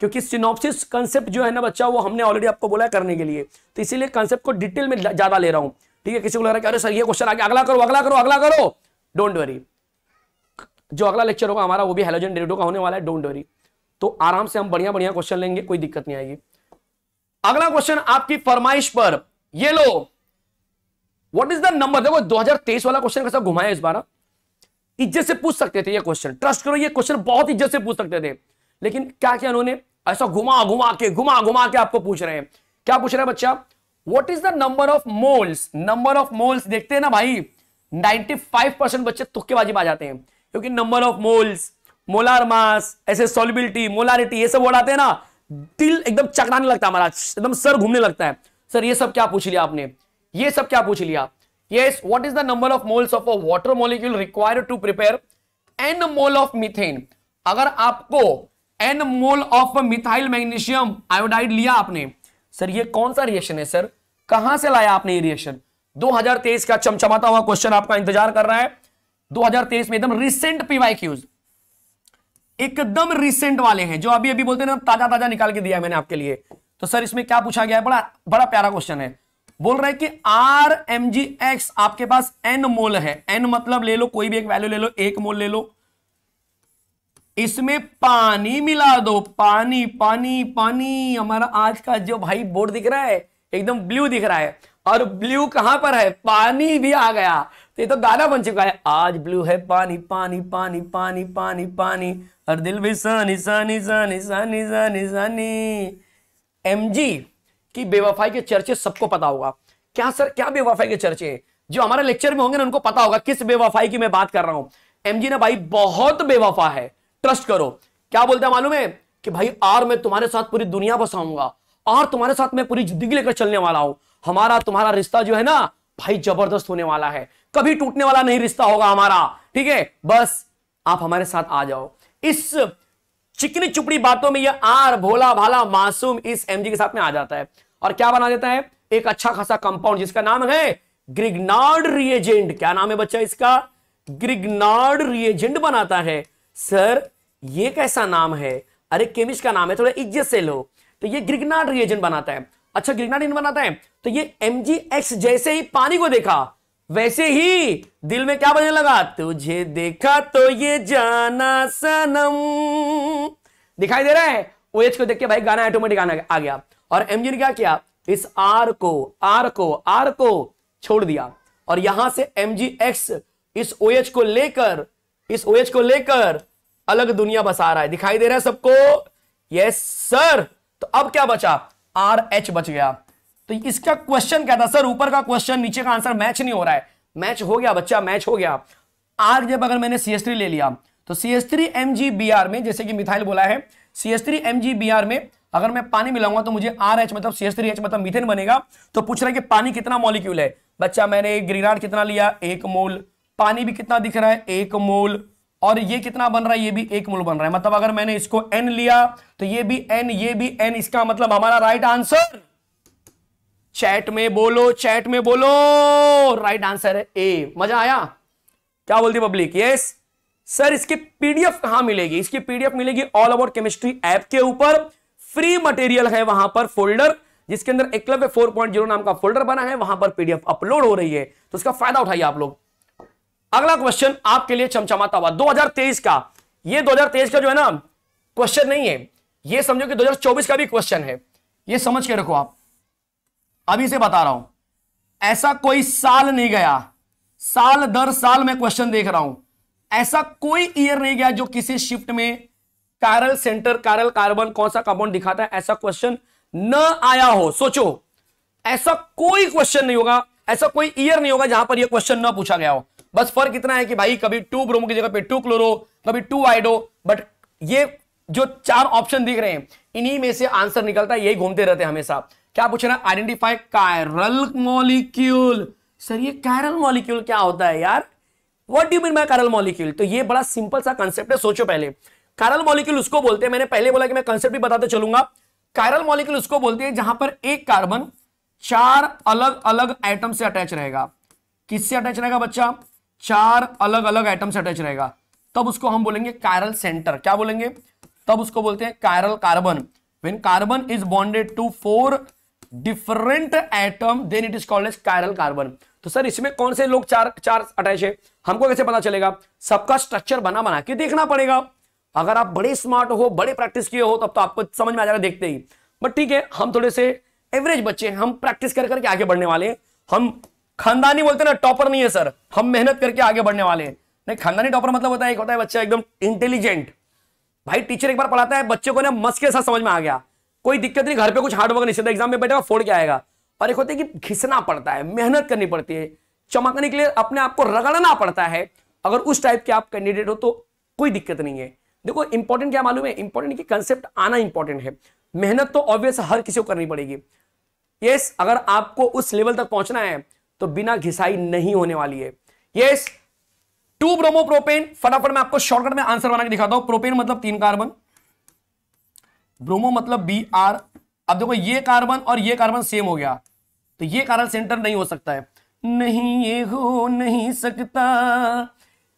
क्योंकि सिनोप्सिस कंसेप्ट जो है ना बच्चा वो हमने ऑलरेडी आपको बोला है करने के लिए तो इसीलिए कंसेप्ट को डिटेल में ज्यादा ले रहा हूं ठीक है किसी को लग रहा है अरे सर ये क्वेश्चन आगे अगला करो अगला करो अगला करो डोंट वरी जो अगला लेक्चर होगा हमारा वो भी हेलोजन डेडो का होने वाला है डोंट वरी तो आराम से हम बढ़िया बढ़िया क्वेश्चन लेंगे कोई दिक्कत नहीं आएगी अगला क्वेश्चन आपकी फरमाइश पर ये लो व्हाट इज द नंबर देखो 2023 वाला क्वेश्चन कैसा घुमाया इस बार हाँ? इज्जत से पूछ सकते थे ये क्वेश्चन ट्रस्ट करो ये क्वेश्चन बहुत इज्जत से पूछ सकते थे लेकिन क्या क्या उन्होंने ऐसा घुमा घुमा के घुमा घुमा के आपको पूछ रहे हैं क्या पूछ रहे हैं बच्चा what is the number of moles number of moles देखते हैं ना भाई 95 परसेंट बच्चे तुक्केबाजी में आ जाते हैं क्योंकि number of moles molar mass ऐसे सॉलिबिलिटी मोलारिटी ये सब वर्ड आते हैं ना दिल एकदम चकराने लगता है हमारा एकदम सर घूमने लगता है सर ये सब क्या पूछ लिया आपने ये सब क्या पूछ लिया yes what is the number of moles of a water molecule required to prepare an mole of methane अगर आपको an mole of methyl magnesium iodide लिया आपने सर ये कौन सा रिएक्शन है सर कहां से लाया आपने ये रिएक्शन 2023 का चमचमाता हुआ क्वेश्चन आपका इंतजार कर रहा है 2023 में एकदम रिसेंट पीवाईक्यूज एकदम रिसेंट वाले हैं जो अभी अभी बोलते हैं ना ताजा ताजा निकाल के दिया मैंने आपके लिए तो सर इसमें क्या पूछा गया है बड़ा बड़ा प्यारा क्वेश्चन है बोल रहा है कि आर एम जी एक्स आपके पास एन मोल है एन मतलब ले लो कोई भी एक वैल्यू ले लो एक मोल ले लो इसमें पानी मिला दो पानी पानी पानी हमारा आज का जो भाई बोर्ड दिख रहा है एकदम ब्लू दिख रहा है और ब्लू कहां पर है पानी भी आ गया तो ये तो गाना बन चुका है आज ब्लू है पानी पानी पानी पानी पानी पानी और दिल भी सानी सानी सानी सानी सानी सानी एम जी कि बेवफाई के चर्चे सबको पता होगा क्या सर क्या बेवफाई के चर्चे हैं जो हमारे लेक्चर में होंगे ना उनको पता होगा किस बेवफाई की मैं बात कर रहा हूं एमजी ने भाई बहुत बेवफा है ट्रस्ट करो क्या बोलते हैं मालूम है कि भाई आर मैं तुम्हारे साथ पूरी दुनिया बसाऊंगा और तुम्हारे साथ मैं पूरी जिंदगी लेकर चलने वाला हूं हमारा तुम्हारा रिश्ता जो है ना भाई जबरदस्त होने वाला है कभी टूटने वाला नहीं रिश्ता होगा हमारा ठीक है बस आप हमारे साथ आ जाओ इस चिकनी चुपड़ी बातों में यह आर भोला भाला मासूम इस एमजी के साथ में आ जाता है और क्या बना देता है एक अच्छा खासा कंपाउंड जिसका नाम है ग्रिग्नार्ड रिएजेंट क्या नाम है बच्चा इसका ग्रिग्नार्ड रिएजेंट बनाता है सर ये कैसा नाम है अरे केमिस्ट का नाम है थोड़ा इज्जत से लो तो ये ग्रिग्नार्ड रिएजेंट बनाता है अच्छा ग्रिग्नार्ड बनाता है तो ये एमजीएक्स जैसे ही पानी को देखा वैसे ही दिल में क्या बजने लगा तुझे देखा तो ये जाना सनम दिखाई दे रहा है ओ एच को देख के भाई गाना ऑटोमेटिक गाना आ गया और एमजी ने क्या किया इस आर को आर को आर को छोड़ दिया और यहां से एम जी एक्स इस ओ एच को लेकर इस ओ एच को लेकर अलग दुनिया बसा रहा है दिखाई दे रहा है सबको यस सर तो अब क्या बचा आर एच बच गया तो इसका क्वेश्चन क्या था सर ऊपर का क्वेश्चन नीचे का आंसर मैच नहीं हो रहा है मैच हो गया बच्चा मैच हो गया आज जब अगर मैंने सीएस ले लिया तो सीएस एस थ्री एम में जैसे कि मिथाइल बोला है सीएस एस थ्री एम में अगर मैं पानी मिलाऊंगा तो मुझे आर एच मतलब सीएस थ्री एच मतलब मिथेन बनेगा तो पूछ रहा है कि पानी कितना मॉलिक्यूल है बच्चा मैंने ग्रीनार्ड कितना लिया एक मोल पानी भी कितना दिख रहा है एक मोल और ये कितना बन रहा है ये भी एक मोल बन रहा है मतलब अगर मैंने इसको एन लिया तो ये भी एन ये भी एन इसका मतलब हमारा राइट आंसर चैट में बोलो चैट में बोलो राइट आंसर है ए मजा आया क्या बोलती पब्लिक यस सर इसकी पीडीएफ कहां मिलेगी इसकी पीडीएफ मिलेगी ऑल अबाउट केमिस्ट्री ऐप के ऊपर फ्री मटेरियल है वहां पर फोल्डर जिसके अंदर एकलव्य 4.0 नाम का फोल्डर बना है वहां पर पीडीएफ अपलोड हो रही है तो उसका फायदा उठाइए आप लोग अगला क्वेश्चन आपके लिए चमचमाता हुआ 2023 का ये 2023 का जो है ना क्वेश्चन नहीं है ये समझो कि 2024 का भी क्वेश्चन है ये समझ के रखो आप अभी से बता रहा हूं ऐसा कोई साल नहीं गया साल दर साल में क्वेश्चन देख रहा हूं ऐसा कोई ईयर नहीं गया जो किसी शिफ्ट में कारल सेंटर कारल कार्बन कौन सा कंपाउंड दिखाता है ऐसा क्वेश्चन न आया हो सोचो ऐसा कोई क्वेश्चन नहीं होगा ऐसा कोई ईयर नहीं होगा जहां पर यह क्वेश्चन ना पूछा गया हो बस फर्क इतना है कि भाई कभी टू ब्रोमो की जगह पे टू क्लोरो कभी टू आइडो बट ये जो चार ऑप्शन दिख रहे हैं इन्हीं में से आंसर निकलता है यही घूमते रहते हैं हमेशा क्या पूछ रहा है आइडेंटिफाई कायरल मॉलिक्यूल सर ये कायरल मॉलिक्यूल क्या होता है यार what do mean by chiral molecule तो ये बड़ा सिंपल सा कंसेप्ट है सोचो पहले कायरल मॉलिक्यूल उसको बोलते हैं मैंने पहले बोला कि मैं कंसेप्ट भी बताते चलूंगा कायरल मॉलिक्यूल उसको बोलते हैं जहां पर एक कार्बन चार अलग अलग आइटम से अटैच रहेगा किससे अटैच रहेगा बच्चा चार अलग अलग आइटम से अटैच रहेगा तब उसको हम बोलेंगे कायरल सेंटर क्या बोलेंगे तब उसको बोलते हैं chiral carbon when carbon is bonded to four different atom then it is called as chiral carbon तो सर इसमें कौन से लोग चार चार अटैच है हमको कैसे पता चलेगा सबका स्ट्रक्चर बना बना के देखना पड़ेगा अगर आप बड़े स्मार्ट हो बड़े प्रैक्टिस किए हो तब तो आपको समझ में आ जाएगा देखते ही बट ठीक है हम थोड़े से एवरेज बच्चे हैं हम प्रैक्टिस कर करके आगे बढ़ने वाले हैं हम खानदानी बोलते ना टॉपर नहीं है सर हम मेहनत करके आगे बढ़ने वाले हैं नहीं खानदानी टॉपर मतलब होता है एक होता है बच्चा एकदम इंटेलिजेंट भाई टीचर एक बार पढ़ाता है बच्चे को ना मस्के साथ समझ में आ गया कोई दिक्कत नहीं घर पे कुछ हार्डवर्क नहीं सीधा एग्जाम में बैठेगा फोड़ के आएगा और एक होता है कि घिसना पड़ता है मेहनत करनी पड़ती है चमकने के लिए अपने आप को रगड़ना पड़ता है अगर उस टाइप के आप कैंडिडेट हो तो कोई दिक्कत नहीं है देखो इंपॉर्टेंट क्या मालूम है इंपॉर्टेंट कि कंसेप्ट आना इंपॉर्टेंट है मेहनत तो ऑब्वियस हर किसी को करनी पड़ेगी यस अगर आपको उस लेवल तक पहुंचना है तो बिना घिसाई नहीं होने वाली है यस टू ब्रोमो प्रोपेन फटाफट मैं आपको शॉर्टकट में आंसर बना के दिखाता हूं प्रोपेन मतलब तीन कार्बन ब्रोमो मतलब बी आर अब देखो ये कार्बन और ये कार्बन सेम हो गया तो ये कार्बन सेंटर नहीं हो सकता है नहीं ये हो नहीं सकता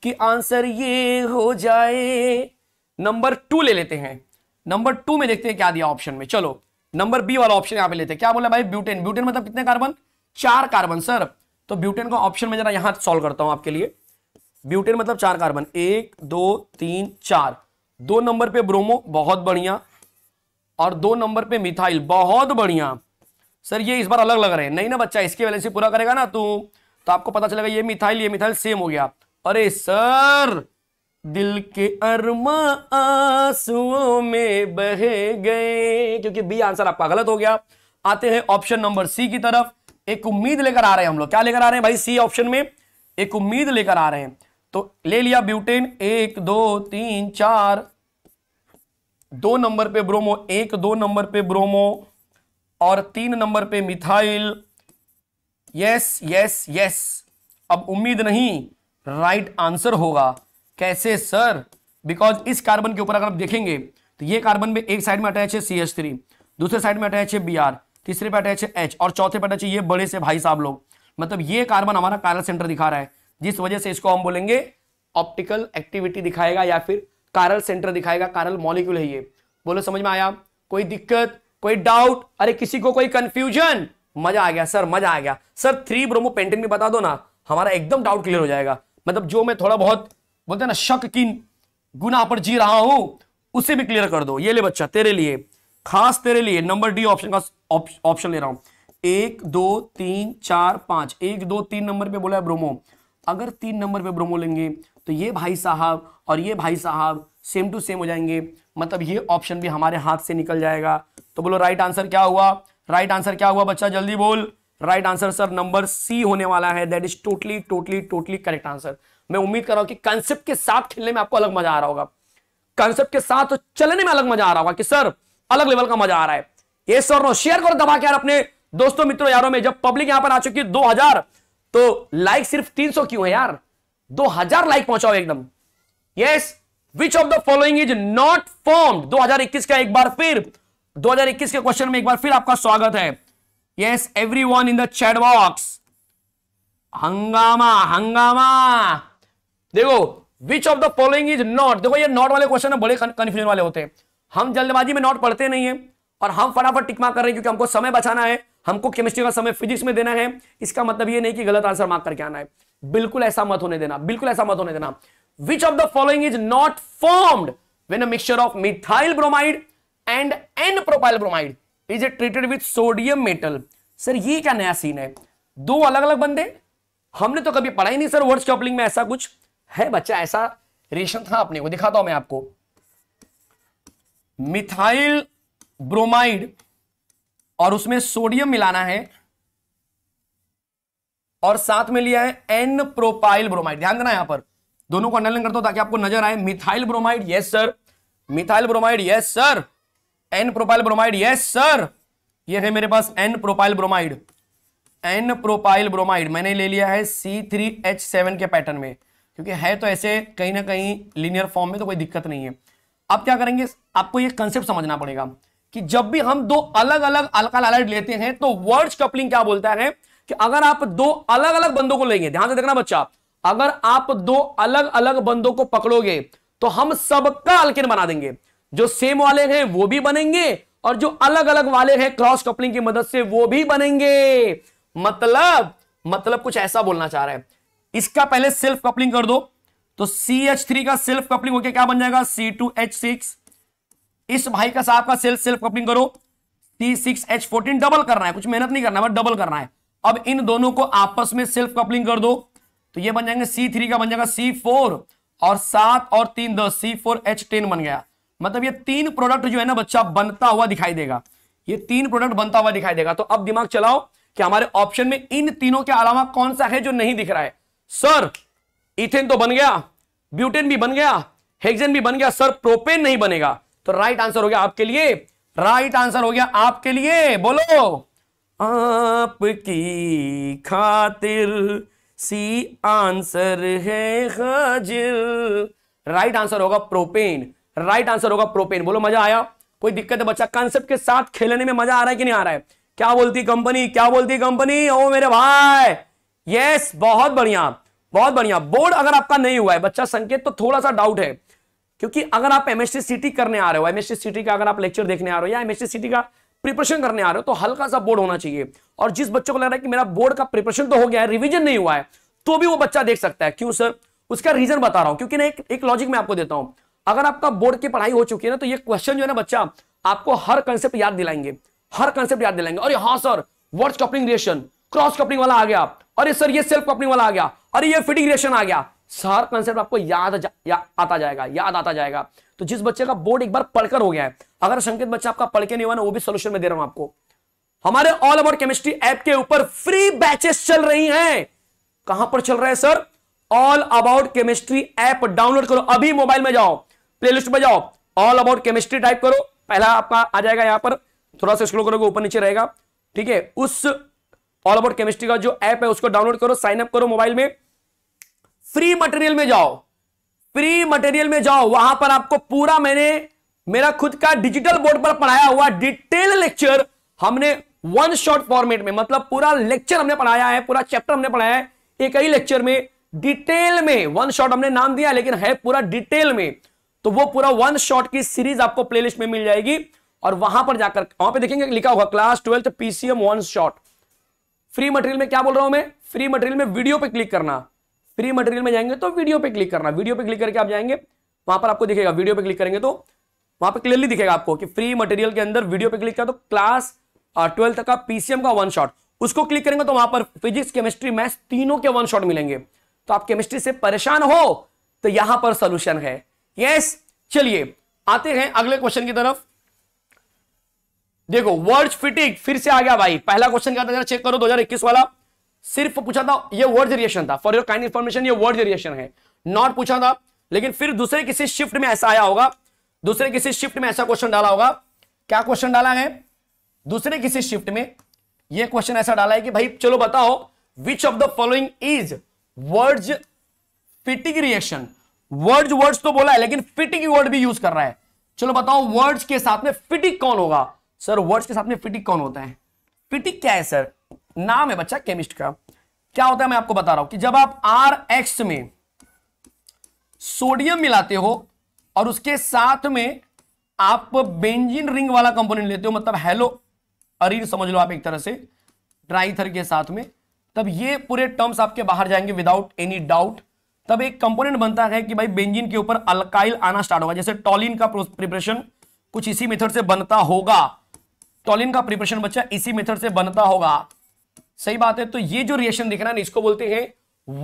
कि आंसर ये हो जाए नंबर टू ले लेते हैं नंबर टू में देखते हैं क्या दिया ऑप्शन में चलो नंबर बी वाला ऑप्शन यहां पे लेते हैं क्या बोला भाई ब्यूटेन ब्यूटेन मतलब कितने कार्बन चार कार्बन सर तो ब्यूटेन का ऑप्शन में जरा यहां सॉल्व करता हूं आपके लिए ब्यूटेन मतलब चार कार्बन एक दो तीन चार दो नंबर पे ब्रोमो बहुत बढ़िया और दो नंबर पे मिथाइल बहुत बढ़िया सर ये इस बार अलग लग रहे हैं नहीं ना बच्चा इसके वैलेंसी पूरा करेगा ना तू तो आपको पता चलेगा ये मिथाइल ये मिथाइल सेम हो गया अरे सर दिल के अरमा आंसुओं में बह गए क्योंकि बी आंसर आपका गलत हो गया आते हैं ऑप्शन नंबर सी की तरफ एक उम्मीद लेकर आ रहे हैं हम लोग क्या लेकर आ रहे हैं भाई सी ऑप्शन में एक उम्मीद लेकर आ रहे हैं तो ले लिया ब्यूटेन एक दो तीन चार दो नंबर पे ब्रोमो एक दो नंबर पे ब्रोमो और तीन नंबर पे मिथाइल यस यस यस अब उम्मीद नहीं राइट आंसर होगा कैसे सर बिकॉज इस कार्बन के ऊपर अगर आप देखेंगे तो ये कार्बन में एक साइड में अटैच है सी थ्री दूसरे साइड में अटैच है बी आर तीसरे पे अटैच है एच और चौथे पे अटैच है ये बड़े से भाई साहब लोग मतलब ये कार्बन हमारा कार्बन सेंटर दिखा रहा है जिस वजह से इसको हम बोलेंगे ऑप्टिकल एक्टिविटी दिखाएगा या फिर कारल सेंटर दिखाएगा कारल मॉलिक्यूल है ये बोलो समझ में आया कोई दिक्कत कोई डाउट अरे किसी को कोई कंफ्यूजन मजा आ गया सर मजा आ गया सर थ्री ब्रोमो पेंटेन भी बता दो ना हमारा एकदम डाउट क्लियर हो जाएगा मतलब जो मैं थोड़ा बहुत बोलते हैं ना शक की गुना पर जी रहा हूं उसे भी क्लियर कर दो ये ले बच्चा तेरे लिए खास तेरे लिए नंबर डी ऑप्शन का ऑप्शन ले रहा हूं एक दो तीन चार पांच एक दो तीन नंबर पे बोला है ब्रोमो अगर तीन नंबर पे ब्रोमो लेंगे तो ये भाई साहब और ये भाई साहब सेम टू सेम हो जाएंगे मतलब ये ऑप्शन भी हमारे हाथ से निकल जाएगा तो बोलो राइट आंसर क्या हुआ राइट आंसर क्या हुआ बच्चा जल्दी बोल right answer sir number C होने वाला है that is totally totally totally correct answer मैं उम्मीद कर रहा हूं कि कंसेप्ट के साथ खेलने में आपको अलग मजा आ रहा होगा कंसेप्ट के साथ तो चलने में अलग मजा आ रहा होगा कि सर अलग लेवल का मजा आ रहा है ये सर नो शेयर करो दबा के यार अपने दोस्तों मित्रों यारों में जब पब्लिक यहां पर आ चुकी है दो हजार तो लाइक सिर्फ तीन सौ क्यों है यार दो हजार लाइक पहुंचाओ एकदम yes which of the following is not formed 2021 का एक बार फिर 2021 के क्वेश्चन में एक बार फिर आपका स्वागत है yes everyone in the chat box हंगामा हंगामा देखो which of the following is not देखो ये नॉट वाले क्वेश्चन बड़े कंफ्यूजन वाले होते हैं हम जल्दबाजी में नॉट पढ़ते नहीं है और हम फटाफट टिकमा कर रहे हैं क्योंकि हमको समय बचाना है हमको केमिस्ट्री का समय फिजिक्स में देना है इसका मतलब ये नहीं कि गलत आंसर मार्क करके आना है बिल्कुल ऐसा मत होने देना बिल्कुल ऐसा मत होने देना which of the following is not formed a mixture of methyl bromide and n n bromide is it treated with sodium metal sir ये क्या नया सीन है दो अलग अलग बंदे हमने तो कभी पढ़ा ही नहीं सर वर्ड्स कॉपलिंग में ऐसा कुछ है बच्चा ऐसा रेशन था आपने वो दिखाता हूं मैं आपको मिथाइल ब्रोमाइड और उसमें सोडियम मिलाना है और साथ में लिया है एन प्रोपाइल ब्रोमाइड ध्यान देना यहां पर दोनों को अंडरलाइन करता हूं ताकि आपको नजर आए methyl bromide yes sir methyl bromide yes sir n propyl bromide yes sir ये है मेरे पास n propyl bromide n propyl bromide मैंने ले लिया है सी थ्री एच सेवन के पैटर्न में क्योंकि है तो ऐसे कहीं ना कहीं लिनियर फॉर्म में तो कोई दिक्कत नहीं है अब क्या करेंगे आपको ये कंसेप्ट समझना पड़ेगा कि जब भी हम दो अलग अलग अलकाल अलाइड लेते हैं तो वर्ड्स कपलिंग क्या बोलता है कि अगर आप दो अलग अलग बंदों को लेंगे ध्यान से देखना बच्चा अगर आप दो अलग अलग बंदों को पकड़ोगे तो हम सबका अलकिन बना देंगे जो सेम वाले हैं वो भी बनेंगे और जो अलग अलग वाले हैं क्रॉस कपलिंग की मदद से वो भी बनेंगे मतलब मतलब कुछ ऐसा बोलना चाह रहे हैं इसका पहले सेल्फ कपलिंग कर दो तो CH3 का सेल्फ कपलिंग होकर क्या बन जाएगा C2H6 इस भाई का साहब का सेल्फ सेल्फ कपलिंग करो C6H14 डबल करना है कुछ मेहनत नहीं करना है बस डबल करना है अब इन दोनों को आपस में सेल्फ कपलिंग कर दो तो ये बन जाएंगे सी थ्री का बन जाएगा सी फोर और सात और तीन दस सी फोर एच टेन बन गया मतलब ये तीन प्रोडक्ट जो है ना बच्चा बनता हुआ दिखाई देगा ये तीन प्रोडक्ट बनता हुआ दिखाई देगा तो अब दिमाग चलाओ कि हमारे ऑप्शन में इन तीनों के अलावा कौन सा है जो नहीं दिख रहा है सर इथेन तो बन गया ब्यूटेन भी बन गया हेक्जेन भी बन गया सर प्रोपेन नहीं बनेगा तो राइट आंसर हो गया आपके लिए राइट आंसर हो गया आपके लिए बोलो आपकी खातिर सी आंसर है हाजिर राइट आंसर होगा प्रोपेन राइट आंसर होगा प्रोपेन बोलो मजा आया कोई दिक्कत है बच्चा कॉन्सेप्ट के साथ खेलने में मजा आ रहा है कि नहीं आ रहा है क्या बोलती कंपनी क्या बोलती कंपनी ओ मेरे भाई यस बहुत बढ़िया बहुत बढ़िया बोर्ड अगर आपका नहीं हुआ है बच्चा संकेत तो थोड़ा सा डाउट है क्योंकि अगर आप एमएससी सिटी करने आ रहे हो एमएसटी सिटी का अगर आप लेक्चर देखने आ रहे हो या एमएससी सिटी का प्रिपरेशन करने आ रहे हो तो हल्का सा बोर्ड होना चाहिए और जिस बच्चों को लग रहा है कि मेरा बोर्ड का प्रिपरेशन तो हो गया है रिविजन नहीं हुआ है तो भी वो बच्चा देख सकता है क्यों सर उसका रीजन बता रहा हूं क्योंकि ना एक, एक लॉजिक मैं आपको देता हूं अगर आपका बोर्ड की पढ़ाई हो चुकी है ना तो ये क्वेश्चन जो है ना बच्चा आपको हर कंसेप्ट याद दिलाएंगे हर कंसेप्ट याद दिलाएंगे अरे हाँ sir Wurtz coupling reaction cross coupling वाला आ गया अरे सर ये सेल्फ कपलिंग वाला आ गया अरे ये फिटिंग रिएक्शन आ गया सर कंसेप्ट आपको याद जा, या, आता जाएगा याद आता जाएगा तो जिस बच्चे का बोर्ड एक बार पढ़कर हो गया है अगर संकेत बच्चा आपका पढ़ के नहीं हुआ ना वो भी सोल्यूशन में दे रहा हूं आपको हमारे ऑल अबाउट केमिस्ट्री ऐप के ऊपर फ्री बैचेस चल रही हैं कहां पर चल रहा है sir all about chemistry app download करो अभी मोबाइल में जाओ प्लेलिस्ट में जाओ ऑल अबाउट केमिस्ट्री टाइप करो पहला आपका आ जाएगा यहां पर थोड़ा सा स्क्रोल करोगे ऊपर नीचे रहेगा ठीक है उस ऑल अबाउट केमिस्ट्री का जो ऐप है उसको डाउनलोड करो साइन अप करो मोबाइल में फ्री मटेरियल में जाओ फ्री मटेरियल में जाओ वहां पर आपको पूरा मैंने मेरा खुद का डिजिटल बोर्ड पर पढ़ाया हुआ डिटेल लेक्चर हमने वन शॉर्ट फॉर्मेट में मतलब पूरा लेक्चर हमने पढ़ाया है पूरा चैप्टर हमने पढ़ाया है एक ही लेक्चर में डिटेल में वन शॉट हमने नाम दिया लेकिन है पूरा डिटेल में तो वो पूरा वन शॉट की सीरीज आपको प्लेलिस्ट में मिल जाएगी और वहां पर जाकर वहां पे देखेंगे लिखा होगा class twelfth PCM one shot free material में क्या बोल रहा हूं मैं फ्री मटेरियल में वीडियो पे क्लिक करना फ्री मटेरियल में जाएंगे तो वीडियो पे क्लिक करना वीडियो पे क्लिक करके आप जाएंगे वहां पर आपको दिखेगा वीडियो पे क्लिक करेंगे तो वहां पर क्लियरली दिखेगा आपको कि फ्री मटेरियल के अंदर वीडियो पे क्लिक किया तो क्लास ट्वेल्थ का पीसीएम का वन शॉट उसको क्लिक करेंगे तो वहां पर फिजिक्स केमिस्ट्री मैथ्स तीनों के वन शॉट मिलेंगे तो आप केमिस्ट्री से परेशान हो तो यहां पर सोल्यूशन है यस चलिए आते हैं अगले क्वेश्चन की तरफ देखो वर्ड फिटिंग फिर से आ गया भाई पहला क्वेश्चन क्या था चेक करो 2021 वाला सिर्फ पूछा था ये वर्ड वेरिएशन था फॉर योर काइंड इन्फॉर्मेशन ये वर्ड वेरिएशन है नॉट पूछा था लेकिन फिर दूसरे किसी शिफ्ट में ऐसा आया होगा दूसरे किसी शिफ्ट में ऐसा क्वेश्चन डाला होगा क्या क्वेश्चन डाला है दूसरे किसी शिफ्ट में यह क्वेश्चन ऐसा डाला है कि भाई चलो बताओ which of the following is Wurtz Fittig reaction Wurtz Wurtz तो बोला है लेकिन फिटिंग वर्ड भी यूज कर रहा है चलो बताओ वर्ड्स के साथ में फिटिक कौन होगा सर वर्ड्स के साथ में फिटिक कौन होता है फिटिक क्या है सर नाम है बच्चा केमिस्ट का क्या होता है मैं आपको बता रहा हूं कि जब आप आर एक्स में सोडियम मिलाते हो और उसके साथ में आप बेंजीन रिंग वाला कंपोनेंट लेते हो मतलब हेलो अरीन समझ लो आप एक तरह से ड्राइथर के साथ में तब ये पूरे टर्म्स आपके बाहर जाएंगे विदाउट एनी डाउट तब एक कंपोनेंट बनता है कि भाई बेंजीन के ऊपर अल्काइल आना स्टार्ट होगा जैसे टॉलिन का प्रिपरेशन कुछ इसी मेथड से बनता होगा टॉलिन का प्रिपरेशन बच्चा इसी मेथड से बनता होगा सही बात है तो ये जो रिएक्शन दिख रहा है इसको बोलते हैं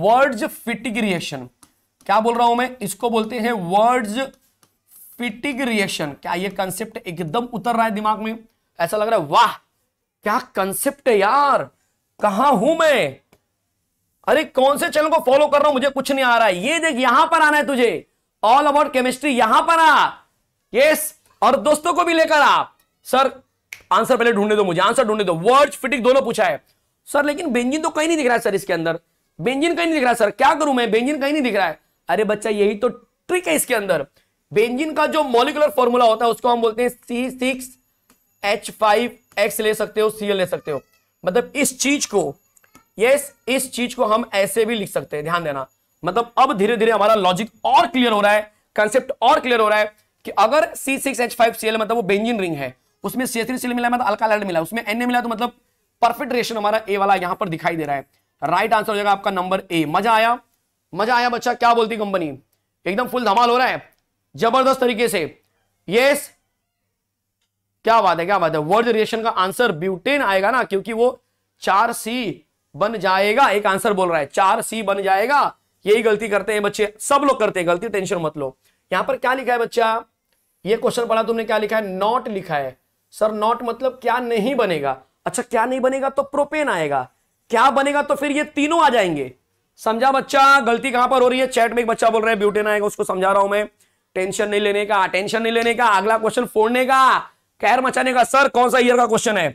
वर्ड्स फिटिंग रिएक्शन क्या बोल रहा हूं मैं इसको बोलते हैं वर्ड्स फिटिंग रिएक्शन क्या ये कंसेप्ट एकदम उतर रहा है दिमाग में ऐसा लग रहा है वाह क्या कंसेप्ट है यार कहा हूं मैं अरे कौन से चैनल को फॉलो कर रहा हूं मुझे कुछ नहीं आ रहा है ये देख यहां पर आना है तुझे ऑल अबाउट केमिस्ट्री यहां पर आ यस और दोस्तों को भी लेकर आ सर आंसर पहले ढूंढने दो मुझे आंसर ढूंढने दो वर्ड्स फिटिंग दोनों पूछा है सर लेकिन बेंजिन तो कहीं नहीं दिख रहा है सर इसके अंदर बेंजिन कहीं नहीं दिख रहा सर क्या करूं मैं बेंजिन कहीं नहीं दिख रहा है अरे बच्चा यही तो ट्रिक है इसके अंदर बेंजिन का जो मोलिकुलर फॉर्मूला होता है उसको हम बोलते हैं सी सिक्स ले सकते हो सी ले सकते हो मतलब इस चीज को यस इस चीज को हम ऐसे भी लिख सकते हैं ध्यान देना मतलब अब धीरे धीरे हमारा लॉजिक और क्लियर हो रहा है कंसेप्ट और क्लियर हो रहा है कि अगर C C six H five L मतलब वो बेंजिन रिंग है उसमें सी थ्री C3Cl मिला मतलब अल्कालाइड मिला उसमें एन ए मिला तो मतलब परफेक्ट रेशन हमारा ए वाला यहां पर दिखाई दे रहा है राइट आंसर हो जाएगा आपका नंबर ए मजा आया मजा आया बच्चा क्या बोलती कंपनी एकदम फुल धमाल हो रहा है जबरदस्त तरीके से यस क्या बात है क्या बात है वर्ड रिएशन का आंसर ब्यूटेन आएगा ना क्योंकि वो चार सी बन जाएगा एक आंसर बोल रहा है चार सी बन जाएगा यही गलती करते हैं बच्चे सब लोग करते हैं गलती टेंशन मत लो यहां पर क्या लिखा है बच्चा ये क्वेश्चन पढ़ा तुमने क्या लिखा है नॉट लिखा है सर नॉट मतलब क्या नहीं बनेगा अच्छा क्या नहीं बनेगा तो प्रोपेन आएगा क्या बनेगा तो फिर ये तीनों आ जाएंगे समझा बच्चा गलती कहां पर हो रही है चैट में एक बच्चा बोल रहा है ब्यूटेन आएगा उसको समझा रहा हूं मैं टेंशन नहीं लेने का टेंशन नहीं लेने का अगला क्वेश्चन फोड़ने का कैर मचाने का सर कौन सा ईयर का क्वेश्चन है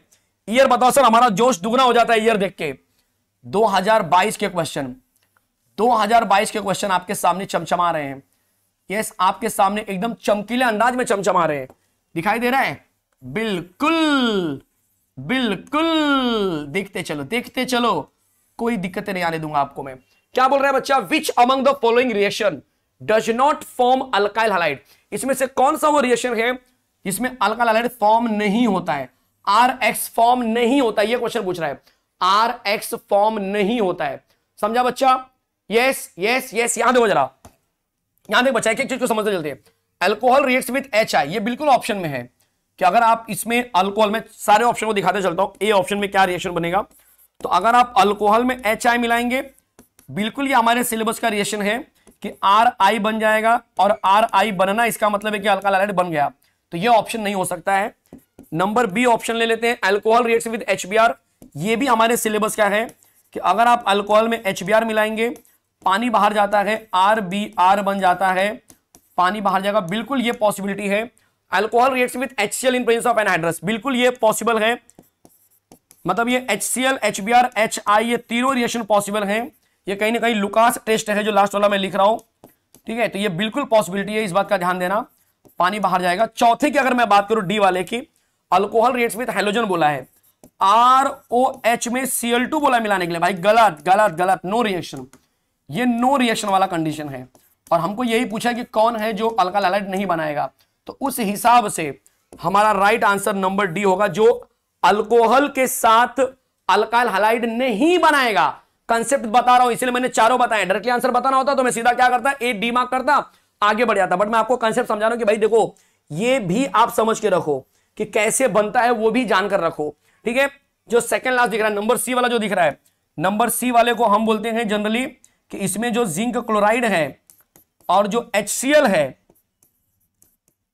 ईयर बताओ सर हमारा जोश दुगना हो जाता है ईयर देख के 2022 के क्वेश्चन 2022 के क्वेश्चन आपके सामने चमचमा रहे हैं यस आपके सामने एकदम चमकीले अंदाज में चमचमा रहे हैं दिखाई दे रहा है बिल्कुल बिल्कुल देखते चलो देखते चलो कोई दिक्कतें नहीं आने दूंगा आपको मैं क्या बोल रहा है बच्चा which among the following reaction does not form alkyl halide इसमें से कौन सा वो रिएक्शन है जिसमें अल्काइल हलाइड फॉर्म नहीं होता है आर एक्स फॉर्म नहीं होता ये क्वेश्चन पूछ रहा है आर एक्स फॉर्म नहीं होता है समझा बच्चा यस यस यस यहां देखो जरा यहां देखो बच्चा एक चीज को समझते चलते हैं alcohol react with H I ये बिल्कुल ऑप्शन में है कि अगर आप इसमें अल्कोहल में सारे ऑप्शन को दिखाते चलता हूं ए ऑप्शन में क्या रिएक्शन बनेगा तो अगर आप अल्कोहल में एच आई मिलाएंगे बिल्कुल ये हमारे सिलेबस का रिएक्शन है कि आर आई बन जाएगा और आर आई बनना इसका मतलब है कि अल्कोहल हाइड्राइड बन गया तो ये ऑप्शन नहीं हो सकता है नंबर बी ऑप्शन ले लेते हैं अल्कोहल रिएक्शन विद एच ये भी हमारे सिलेबस का है कि अगर आप अल्कोहल में एच मिलाएंगे पानी बाहर जाता है आर बी आर बन जाता है पानी बाहर जाएगा बिल्कुल ये पॉसिबिलिटी है alcohol react with H C L in presence of anhydrous बिल्कुल ये पॉसिबल है मतलब ये H C L H B R H I ये तीनों रिएक्शन पॉसिबल है ये कहीं ना कहीं लुकास टेस्ट है जो लास्ट वाला मैं लिख रहा हूं ठीक है तो ये बिल्कुल पॉसिबिलिटी है इस बात का ध्यान देना पानी बाहर जाएगा चौथे की अगर मैं बात करूं डी वाले की अल्कोहल रिएक्ट विद हाइड्रोजन बोला है आर ओ एच में सी एल टू बोला मिलाने के लिए भाई गलत गलत गलत नो रिएक्शन ये नो रिएक्शन वाला कंडीशन है और हमको यही पूछा कि कौन है जो अल्कालाइड नहीं बनाएगा तो उस हिसाब से हमारा राइट आंसर नंबर डी होगा जो अल्कोहल के साथ अल्काइल हलाइड नहीं बनाएगा कंसेप्ट बता रहा हूं इसलिए मैंने चारों बताया डायरेक्टली आंसर बताना होता तो मैं सीधा क्या करता ए डी मार्क करता आगे बढ़ जाता बट मैं आपको कंसेप्ट समझा रहा हूं कि भाई देखो ये भी आप समझ के रखो कि कैसे बनता है वो भी जानकर रखो ठीक है जो सेकंड लास्ट दिख रहा है नंबर सी वाला जो दिख रहा है नंबर सी वाले को हम बोलते हैं जनरली कि इसमें जो जिंक क्लोराइड है और जो एच है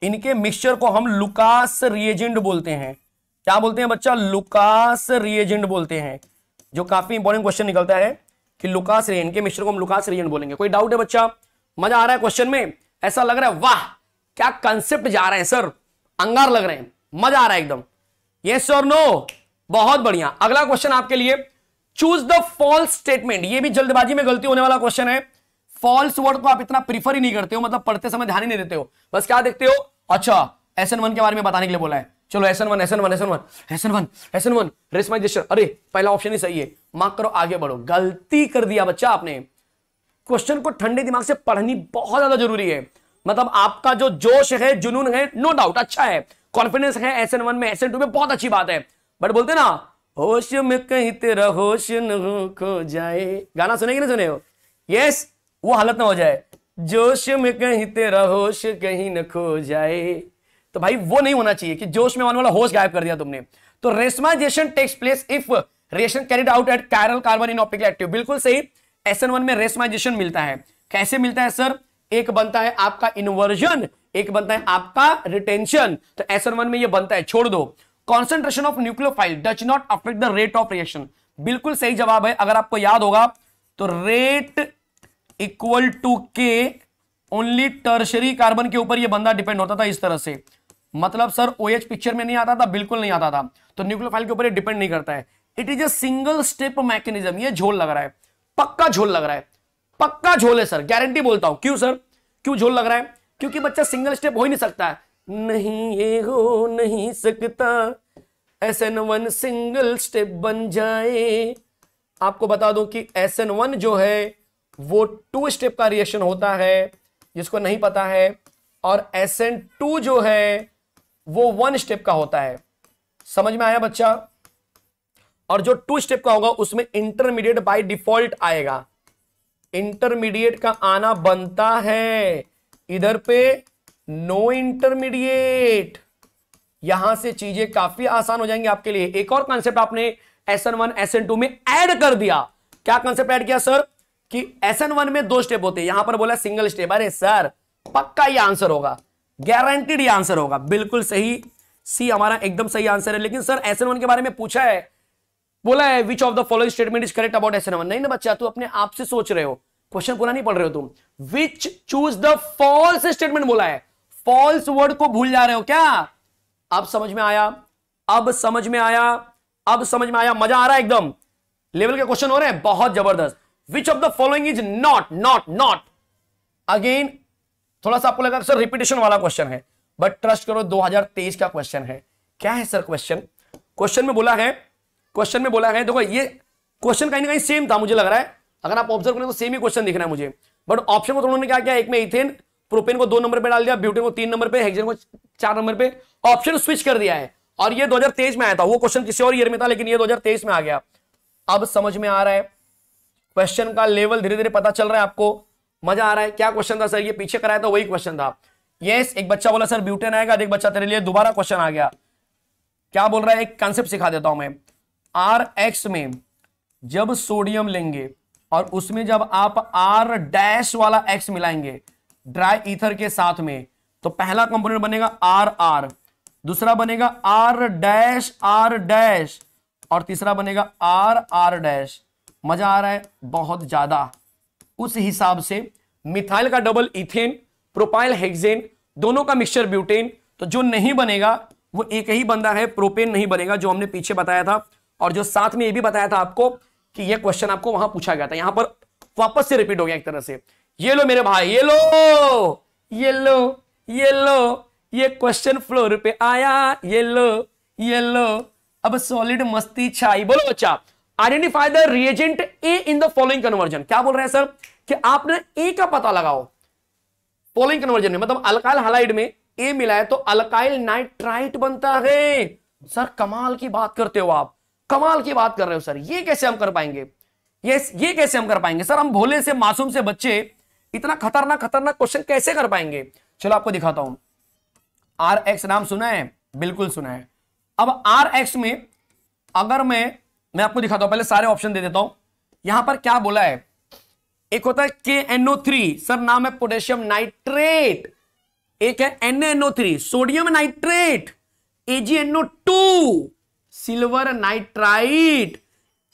इनके मिक्सचर को हम लुकास रिएजेंट बोलते हैं क्या बोलते हैं बच्चा लुकास रिएजेंट बोलते हैं जो काफी इंपॉर्टेंट क्वेश्चन निकलता है कि लुकास रिएजेंट के मिक्सचर को हम लुकास रिएजेंट बोलेंगे कोई डाउट है बच्चा मजा आ रहा है क्वेश्चन में ऐसा लग रहा है वाह क्या कंसेप्ट जा रहा है सर अंगार लग रहे हैं मजा आ रहा है एकदम यस और नो बहुत बढ़िया अगला क्वेश्चन आपके लिए चूज द फॉल्स स्टेटमेंट ये भी जल्दबाजी में गलती होने वाला क्वेश्चन है फॉल्स वर्ड को आप इतना प्रीफर ही नहीं करते हो मतलब पढ़ते समय ध्यान ही नहीं देते हो बस क्या देखते हो अच्छा एस एन वन के बारे में बताने के लिए बोला है चलो S N one S N one S N one S N one S N one racemization अरे पहला ऑप्शन ही सही है माफ करो आगे बढ़ो गलती कर दिया बच्चा आपने क्वेश्चन को ठंडे दिमाग से पढ़नी बहुत ज्यादा जरूरी है मतलब आपका जो जोश है जुनून है नो डाउट अच्छा है कॉन्फिडेंस है एस एन वन में एस एन टू में बहुत अच्छी बात है बट बोलते ना होश में कहीं तेरा होश न हो जाए गाना सुनेंगे ना सुने हो यस वो हालत ना हो जाए जोश में कहीं तेरा होश कहीं न खो जाए तो भाई वो नहीं होना चाहिए कि जोश में होने वाला होश गायब कर दिया तुमने तो racemization takes place if reaction carried out at chiral carbon in optical active बिल्कुल सही एस एन वन में रेस्माइजेशन मिलता है कैसे मिलता है सर एक बनता है आपका इन्वर्जन एक बनता है आपका रिटेंशन तो एस एन वन में यह बनता है छोड़ दो concentration of nucleophile does not affect the rate of reaction बिल्कुल सही जवाब है अगर आपको याद होगा तो rate equal to K only tertiary carbon के ऊपर ये बंदा डिपेंड होता था इस तरह से मतलब सर ओ एच पिक्चर में नहीं आता था बिल्कुल नहीं आता था तो न्यूक्लियोफाइल के ऊपर ये डिपेंड नहीं करता है it is a single step mechanism ये झोल लग रहा है पक्का झोल लग रहा है पक्का झोल है सर गारंटी बोलता हूं क्यों सर क्यों झोल लग रहा है क्योंकि बच्चा सिंगल स्टेप हो ही नहीं सकता है नहीं ये हो नहीं सकता S N one single step बन जाए आपको बता दूं कि एस एन वन जो है वो टू स्टेप का रिएक्शन होता है जिसको नहीं पता है और एस एन टू जो है वो वन स्टेप का होता है समझ में आया बच्चा और जो टू स्टेप का होगा उसमें इंटरमीडिएट बाय डिफॉल्ट आएगा इंटरमीडिएट का आना बनता है इधर पे नो इंटरमीडिएट यहां से चीजें काफी आसान हो जाएंगी आपके लिए एक और कॉन्सेप्ट आपने S N one S N two में ऐड कर दिया क्या कॉन्सेप्ट ऐड किया सर कि एन वन में दो स्टेप होते हैं यहां पर बोला सिंगल स्टेप अरे सर पक्का ये आंसर होगा गारंटीड ये आंसर होगा बिल्कुल सही सी हमारा एकदम सही आंसर है लेकिन सर एन वन के बारे में पूछा है बोला है which of the following statement is correct about SN one नहीं ना बच्चा तू अपने आप से सोच रहे हो क्वेश्चन पूरा नहीं पढ़ रहे हो तुम which choose the false statement बोला है फॉल्स वर्ड को भूल जा रहे हो क्या अब समझ में आया अब समझ में आया अब समझ में आया मजा आ रहा है एकदम लेवल के क्वेश्चन हो रहे हैं बहुत जबरदस्त which of the following is not not not again थोड़ा सा आपको लगा सर रिपीटेशन वाला क्वेश्चन है बट ट्रस्ट करो 2023 का क्वेश्चन है क्या है सर क्वेश्चन क्वेश्चन में बोला है क्वेश्चन में बोला है देखो ये क्वेश्चन कहीं ना कहीं सेम था मुझे लग रहा है अगर आप ऑब्जर्व करें तो सेम ही क्वेश्चन दिख रहा है मुझे बट ऑप्शन को उन्होंने क्या किया एक में इथेन प्रोपेन को दो नंबर पे डाल दिया ब्यूटेन को तीन नंबर पे हेक्जन को चार नंबर पे ऑप्शन स्विच कर दिया है और ये 2023 में आया था वो क्वेश्चन किसी और ईयर में था लेकिन ये 2023 में आ गया अब समझ में आ रहा है क्वेश्चन का लेवल धीरे धीरे पता चल रहा है आपको मजा आ रहा है क्या क्वेश्चन था सर ये पीछे कराया था वही क्वेश्चन था यस yes, एक बच्चा बोला सर ब्यूटेन आएगा एक बच्चा तेरे लिए दोबारा क्वेश्चन आ गया क्या बोल रहा है एक कॉन्सेप्ट सिखा देता हूं मैं आर एक्स में जब सोडियम लेंगे और उसमें जब आप आर डैश वाला एक्स मिलाएंगे ड्राई ईथर के साथ में तो पहला कंपोनेंट बनेगा आर आर दूसरा बनेगा आर डैश आर डैश और तीसरा बनेगा आर आर डैश मजा आ रहा है बहुत ज्यादा उस हिसाब से मिथाइल का डबल इथेन प्रोपाइल हेक्सेन दोनों का मिक्सचर ब्यूटेन तो जो नहीं बनेगा वो एक ही बंदा है प्रोपेन नहीं बनेगा जो हमने पीछे बताया था और जो साथ में ये भी बताया था आपको कि ये क्वेश्चन आपको वहां पूछा गया था यहां पर वापस से रिपीट हो गया एक तरह से ये लो मेरे भाई ये लो ये लो ये लो ये क्वेश्चन फ्लोर पे आया ये लो ये लो अब सॉलिड मस्ती छाई बोलो बच्चा identify the reagent A in the following conversion क्या बोल रहे हैं सर कि आपने ए का पता लगाओ फॉलोइंग कन्वर्जन में मतलब अल्काइल हालाइड में ए मिला है तो अल्काइल नाइट्राइट बनता है सर कमाल की बात करते हो आप कमाल की बात कर रहे हो सर ये कैसे हम कर पाएंगे ये ये कैसे हम कर पाएंगे सर हम भोले से मासूम से बच्चे इतना खतरनाक खतरनाक क्वेश्चन कैसे कर पाएंगे चलो आपको दिखाता हूं आर एक्स नाम सुना है बिल्कुल सुना है अब आर एक्स में अगर मैं मैं आपको दिखाता हूं पहले सारे ऑप्शन दे देता हूं यहां पर क्या बोला है एक होता है के एनओ थ्री सर नाम है पोटेशियम नाइट्रेट एक है N NO three sodium nitrate AGNO two silver nitrite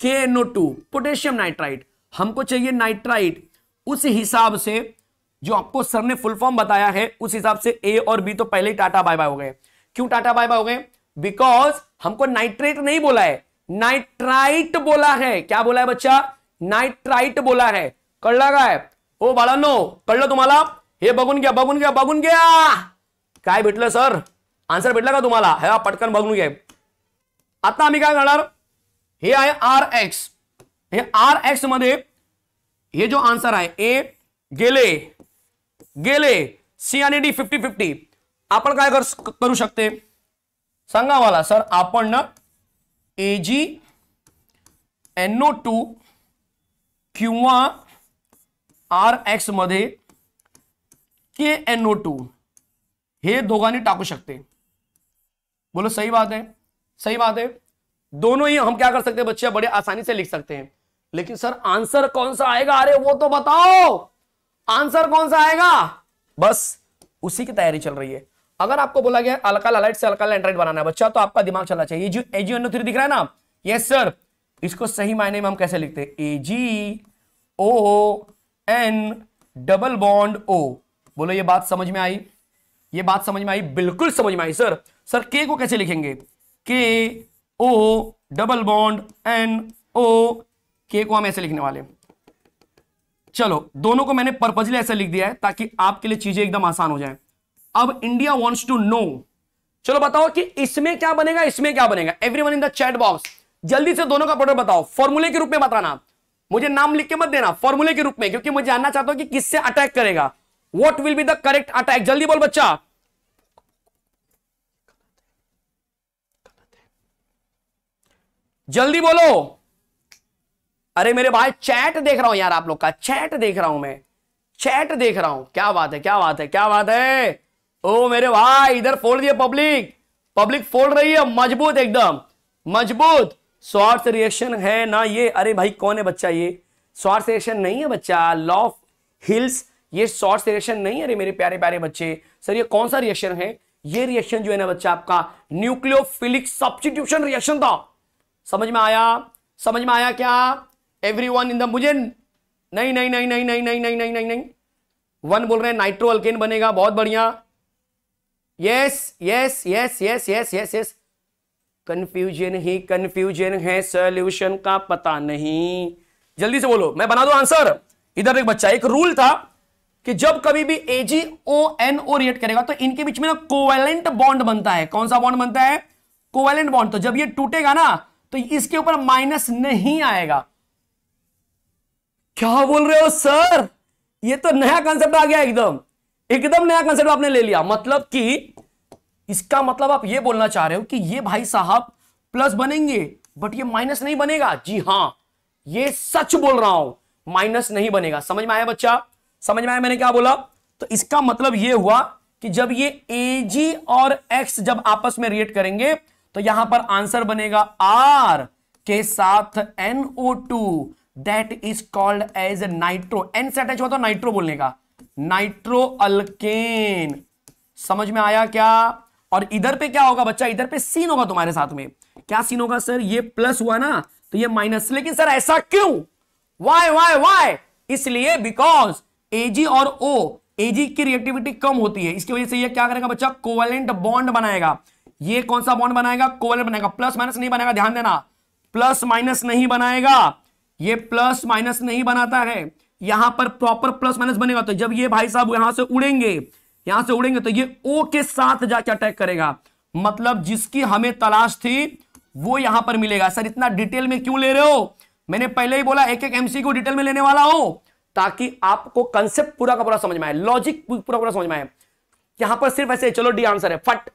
K NO two potassium nitrite हमको चाहिए नाइट्राइट उस हिसाब से जो आपको सर ने फुल फॉर्म बताया है उस हिसाब से ए और बी तो पहले ही टाटा बाय बाय हो गए क्यों टाटा बाय बाय हो गए बिकॉज हमको नाइट्रेट नहीं बोला है नाइट्राइट बोला है क्या बोला है बच्चा नाइट्राइट बोला है कळलं है ओ बाो कळलं तुम्हारा हे बगुन गया बगुन गया बगुन गया काय भेटलं सर आंसर भेटला का तुम्हारा है पटकन बघून घ्या आता आम्मी का आर एक्स आर एक्स मधे ये जो आंसर है ए गेले गेले सी आणि डी फिफ्टी फिफ्टी अपन का करू शकते संगा वाला सर आपण ना एजी एनओ टू किंवा आर एक्स मध्ये के एनओ टू हे दोघांनी टाकू शकते बोलो सही बात है सही बात है दोनों ही हम क्या कर सकते हैं बच्चे बड़े आसानी से लिख सकते हैं लेकिन सर आंसर कौन सा आएगा अरे वो तो बताओ आंसर कौन सा आएगा बस उसी की तैयारी चल रही है अगर आपको बोला गया अलका अलाइट से अलका एंड्राइड बनाना है बच्चा तो आपका दिमाग चलना चाहिए जो एजी एजीओ थ्री दिख रहा है ना यस सर इसको सही मायने में हम कैसे लिखते हैं A G O N double bond O बोलो ये बात समझ में आई ये बात समझ में आई बिल्कुल समझ में आई सर सर के को कैसे लिखेंगे K O double bond N O के को हम ऐसे लिखने वाले चलो दोनों को मैंने पर्पजली ऐसा लिख दिया है ताकि आपके लिए चीजें एकदम आसान हो जाए अब इंडिया वॉन्ट्स टू नो चलो बताओ कि इसमें क्या बनेगा इसमें क्या बनेगा everyone in the chat box जल्दी से दोनों का प्रोडक्ट बताओ फॉर्मूले के रूप में बताना मुझे नाम लिख के मत देना फॉर्मूले के रूप में क्योंकि मैं जानना चाहता हूं कि किससे अटैक करेगा what will be the correct attack जल्दी बोल बच्चा जल्दी बोलो अरे मेरे भाई चैट देख रहा हूं यार आप लोग का चैट देख रहा हूं मैं चैट देख रहा हूं क्या बात है क्या बात है क्या बात है ओ मेरे भाई इधर फोड़ दिया पब्लिक पब्लिक फोड़ रही है मजबूत एकदम मजबूत स्वार्थ रिएक्शन है ना ये अरे भाई कौन है बच्चा ये स्वार्थ रिएक्शन नहीं है बच्चा लॉ हिल्स ये स्वार्थ रिएक्शन नहीं है अरे मेरे प्यारे प्यारे बच्चे सर ये कौन सा रिएक्शन है ये रिएक्शन जो है ना बच्चा आपका न्यूक्लियोफिलिक सब्सटीट्यूशन रिएक्शन था समझ में आया समझ में आया क्या एवरी वन इन द मुझे नहीं नहीं नहीं नहीं नहीं नहीं नहीं नहीं नहीं नहीं वन बोल रहे हैं नाइट्रो अल्केन बनेगा बहुत बढ़िया yes yes yes yes yes yes yes confusion ही कंफ्यूजन है सोल्यूशन का पता नहीं जल्दी से बोलो मैं बना दो आंसर इधर एक बच्चा एक रूल था कि जब कभी भी एजी ओ एन ओ रिएक्ट करेगा तो इनके बीच में ना कोवेलेंट बॉन्ड बनता है कौन सा बॉन्ड बनता है कोवेलेंट बॉन्ड तो जब ये टूटेगा ना तो इसके ऊपर माइनस नहीं आएगा क्या बोल रहे हो सर ये तो नया कॉन्सेप्ट आ गया एकदम एकदम नया कंसेप्ट आपने ले लिया मतलब कि इसका मतलब आप ये बोलना चाह रहे हो कि ये भाई साहब प्लस बनेंगे बट ये माइनस नहीं बनेगा जी हां ये सच बोल रहा हूं माइनस नहीं बनेगा समझ में आया बच्चा समझ में आया मैंने क्या बोला तो इसका मतलब ये हुआ कि जब ये ए जी और एक्स जब आपस में रिएक्ट करेंगे तो यहां पर आंसर बनेगा आर के साथ NO two that is called as nitro N से अटैच हुआ तो नाइट्रो बोलने का नाइट्रो अल्केन समझ में आया क्या और इधर पे क्या होगा बच्चा इधर पे सीन होगा तुम्हारे साथ में क्या सीन होगा सर ये प्लस हुआ ना तो ये माइनस लेकिन सर ऐसा क्यों वाई वाई वाई इसलिए बिकॉज एजी और ओ एजी की रिएक्टिविटी कम होती है इसकी वजह से ये क्या करेगा बच्चा कोवेलेंट बॉन्ड बनाएगा ये कौन सा बॉन्ड बनाएगा कोवेलेंट बनाएगा प्लस माइनस नहीं बनाएगा ध्यान देना प्लस माइनस नहीं बनाएगा ये प्लस माइनस नहीं बनाता है यहां पर प्रॉपर प्लस माइनस बनेगा तो जब ये भाई साहब यहां से उड़ेंगे यहां से उड़ेंगे तो ये ओ के साथ जाके अटैक करेगा मतलब जिसकी हमें तलाश थी वो यहां पर मिलेगा सर इतना डिटेल में क्यों ले रहे हो मैंने पहले ही बोला एक एक एमसी को डिटेल में लेने वाला हो ताकि आपको कंसेप्ट पूरा का पूरा समझ में आए लॉजिक पूरा पूरा समझ में आए यहां पर सिर्फ ऐसे चलो डी आंसर है फट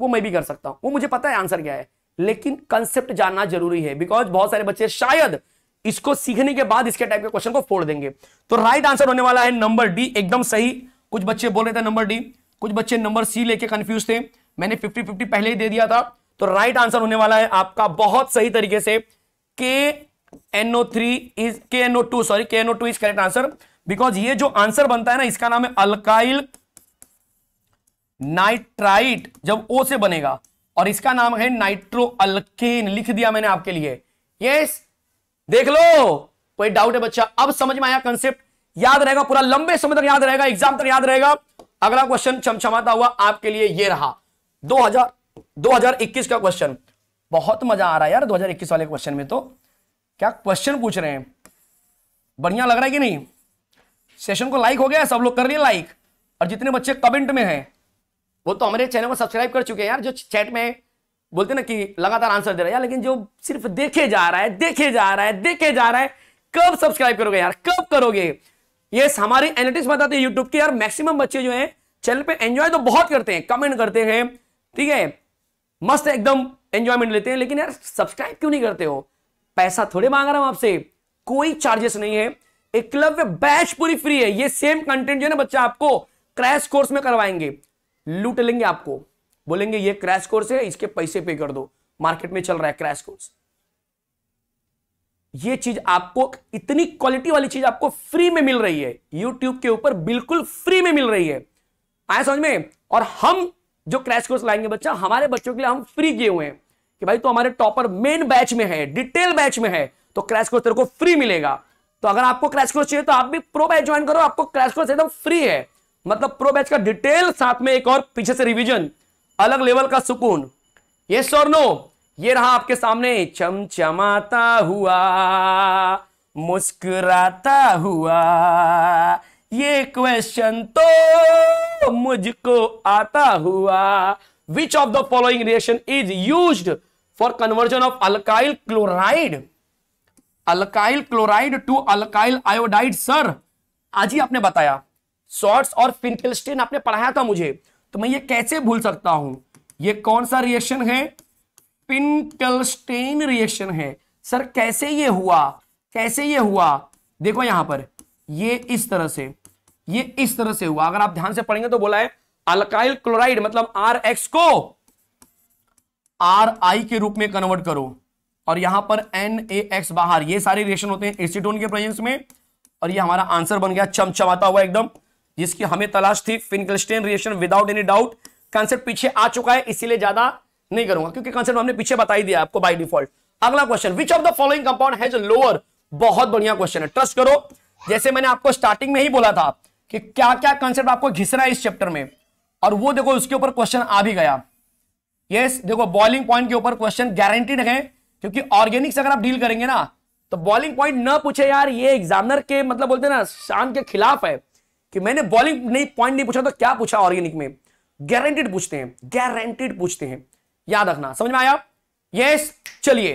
वो मैं भी कर सकता हूं वो मुझे पता है आंसर क्या है लेकिन कंसेप्ट जानना जरूरी है बिकॉज बहुत सारे बच्चे शायद इसको सीखने के बाद इसके टाइप के क्वेश्चन को फोड़ देंगे तो राइट आंसर होने वाला है नंबर डी एकदम सही कुछ बच्चे बोल रहे थे नंबर डी कुछ बच्चे नंबर सी लेके कंफ्यूज थे मैंने फिफ्टी फिफ्टी पहले ही दे दिया था तो राइट आंसर होने वाला है आपका बहुत सही तरीके से K NO three is K NO two sorry K NO two is correct answer because ये जो आंसर बनता है ना इसका नाम है अल्काइल नाइट्राइट जब ओ से बनेगा और इसका नाम है नाइट्रो अल्केन लिख दिया मैंने आपके लिए यस yes, देख लो कोई डाउट है बच्चा अब समझ में आया कंसेप्ट याद रहेगा पूरा लंबे समय तक याद रहेगा एग्जाम तक याद रहेगा अगला क्वेश्चन चमचमाता हुआ आपके लिए ये रहा 2000 2021 का क्वेश्चन बहुत मजा आ रहा है यार 2021 वाले क्वेश्चन में तो क्या क्वेश्चन पूछ रहे हैं बढ़िया लग रहा है कि नहीं सेशन को लाइक हो गया सब लोग कर रहे लाइक और जितने बच्चे कमेंट में है वो तो हमारे चैनल को सब्सक्राइब कर चुके हैं यार जो चैट में बोलते ना कि लगातार आंसर दे रहा है यार लेकिन जो सिर्फ देखे जा रहा है देखे जा रहा है देखे जा रहा है कब सब्सक्राइब करोगे यार कब करोगे ये हमारी एनालिटिक्स बताते हैं यूट्यूब की यार मैक्सिमम बच्चे जो है चैनल पे एंजॉय तो बहुत करते हैं कमेंट करते हैं ठीक है मस्त एकदम एंजॉयमेंट लेते हैं लेकिन यार सब्सक्राइब क्यों नहीं करते हो पैसा थोड़े मांग रहा हूं आपसे कोई चार्जेस नहीं है एक क्लब बैच पूरी फ्री है ये सेम कंटेंट जो है ना बच्चा आपको क्रैश कोर्स में करवाएंगे लूट लेंगे आपको बोलेंगे ये क्रैश कोर्स है इसके पैसे पे कर दो मार्केट में चल रहा है क्रैश कोर्स ये चीज आपको इतनी क्वालिटी वाली चीज आपको फ्री में मिल रही है यूट्यूब के ऊपर बिल्कुल फ्री में मिल रही है आया समझ में और हम जो क्रैश कोर्स लाएंगे बच्चा हमारे बच्चों के लिए हम फ्री किए हुए हैं कि भाई तो हमारे टॉपर मेन बैच में है डिटेल बैच में है तो क्रैश कोर्स तेरे को फ्री मिलेगा तो अगर आपको क्रैश कोर्स चाहिए तो आप भी प्रो बैच ज्वाइन करो आपको क्रैश कोर्स एकदम फ्री है मतलब प्रो बैच का डिटेल साथ में एक और पीछे से रिविजन अलग लेवल का सुकून ये और नो ये रहा आपके सामने चमचमाता हुआ मुस्कुराता हुआ ये क्वेश्चन तो मुझको आता हुआ which of the following reaction is use for conversion of alkyl chloride alkyl chloride to alkyl iodide sir आज ही आपने बताया सॉर्ट्स और फिनकेलस्टेन आपने पढ़ाया था मुझे तो मैं ये कैसे भूल सकता हूं ये कौन सा रिएक्शन है पिंटलस्टेन रिएक्शन है सर कैसे ये हुआ कैसे ये हुआ देखो यहां पर ये इस तरह से ये इस तरह से हुआ अगर आप ध्यान से पढ़ेंगे तो बोला है अल्काइल क्लोराइड मतलब आर एक्स को आर आई के रूप में कन्वर्ट करो और यहां पर एन ए एक्स बाहर ये सारे रिएक्शन होते हैं एसिटोन के प्रेजेंस में और ये हमारा आंसर बन गया चमचमाता हुआ एकदम जिसकी हमें तलाश थी Finkelstein reaction without any doubt concept पीछे आ चुका है इसीलिए ज्यादा नहीं करूंगा क्योंकि कंसेप्ट हमने पीछे बताई दिया आपको बाई डिफॉल्ट अगला question which of the following compound has lower बहुत बढ़िया क्वेश्चन है ट्रस्ट करो जैसे मैंने आपको स्टार्टिंग में ही बोला था कि क्या क्या कंसेप्ट आपको घिसना है इस चैप्टर में और वो देखो उसके ऊपर क्वेश्चन आ भी गया यस yes, देखो बॉलिंग पॉइंट के ऊपर क्वेश्चन गारंटीड है क्योंकि ऑर्गेनिक अगर आप डील करेंगे ना तो बॉलिंग पॉइंट न पूछे यार ये एग्जामिनर के मतलब बोलते ना शाम के खिलाफ है कि मैंने बॉलिंग नहीं पॉइंट नहीं पूछा तो क्या पूछा ऑर्गेनिक में गारंटेड पूछते हैं गारंटेड पूछते हैं याद रखना समझ में आया यस चलिए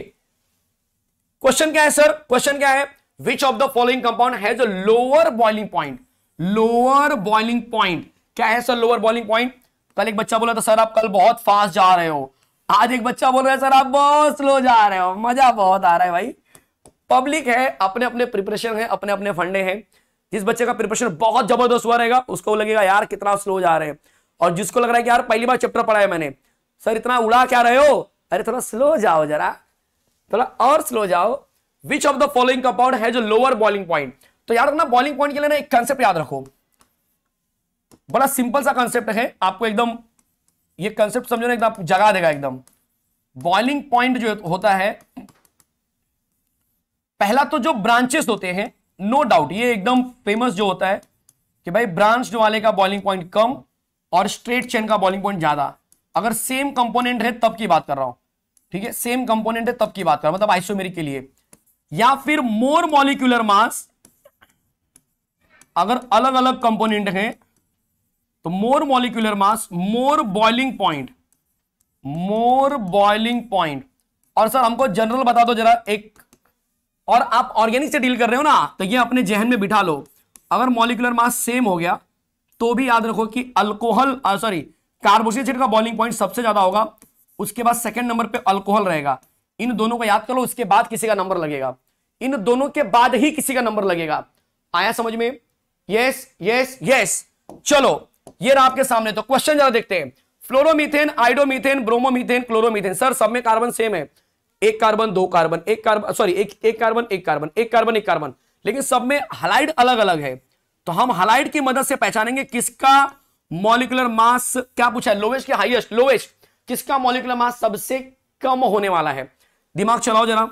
क्वेश्चन क्या है सर क्वेश्चन क्या है which of the following compound has lower boiling point lower boiling point क्या है सर लोअर बॉइलिंग पॉइंट कल एक बच्चा बोला था सर आप कल बहुत फास्ट जा रहे हो आज एक बच्चा बोल रहा है सर आप बहुत स्लो जा रहे हो मजा बहुत आ रहा है भाई पब्लिक है अपने अपने प्रिपरेशन है अपने अपने फंडे हैं जिस बच्चे का प्रिपरेशन बहुत जबरदस्त हुआ रहेगा उसको लगेगा यार कितना स्लो जा रहे हैं और जिसको लग रहा है कि यार पहली बार चैप्टर पढ़ा है मैंने सर इतना उड़ा क्या रहे हो अरे थोड़ा स्लो जाओ जरा थोड़ा और स्लो जाओ which of the following compound है जो लोअर बॉलिंग पॉइंट तो याद रखना बॉलिंग पॉइंट के लिए ना एक कंसेप्ट याद रखो बड़ा सिंपल सा कंसेप्ट है आपको एकदम ये कंसेप्ट समझो ना एकदम जगा देगा एकदम बॉइलिंग पॉइंट जो होता है पहला तो जो ब्रांचेस होते हैं नो डाउट ये एकदम फेमस जो होता है कि भाई ब्रांच वाले का बॉलिंग पॉइंट कम और स्ट्रेट चेन का बॉलिंग पॉइंट ज्यादा अगर सेम कंपोनेंट है तब की बात कर रहा हूं ठीक है सेम कंपोनेंट है तब की बात कर रहा हूं मतलब आइसोमेरिक के लिए या फिर मोर मॉलिक्यूलर मास अगर अलग अलग कंपोनेंट है तो more molecular mass more boiling point more boiling point और सर हमको जनरल बता दो जरा एक और आप ऑर्गेनिक से डील कर रहे हो ना तो ये अपने जहन में बिठा लो अगर मॉलिकुलर मास सेम हो गया तो भी याद रखो कि अल्कोहल सॉरी कार्बोसिड का बॉइलिंग पॉइंट सबसे ज्यादा होगा उसके बाद सेकंड नंबर पे अल्कोहल रहेगा इन दोनों को याद कर लो उसके बाद किसी का नंबर लगेगा इन दोनों के बाद ही किसी का नंबर लगेगा आया समझ में यस यस यस चलो ये रहा आपके सामने तो क्वेश्चन जरा देखते हैं fluoromethane iodomethane bromomethane chloromethane sir सब में कार्बन सेम है एक कार्बन दो कार्बन एक कार्बन सॉरी एक एक कार्बन एक कार्बन एक कार्बन एक कार्बन लेकिन सब में हलाइड अलग अलग है तो हम हलाइड की मदद से पहचानेंगे किसका मॉलिकुलर मास क्या पूछा है लोवेस्ट के हाइएस्ट लोवेस्ट किसका मॉलिकुलर मास सबसे कम होने वाला है दिमाग चलाओ जरा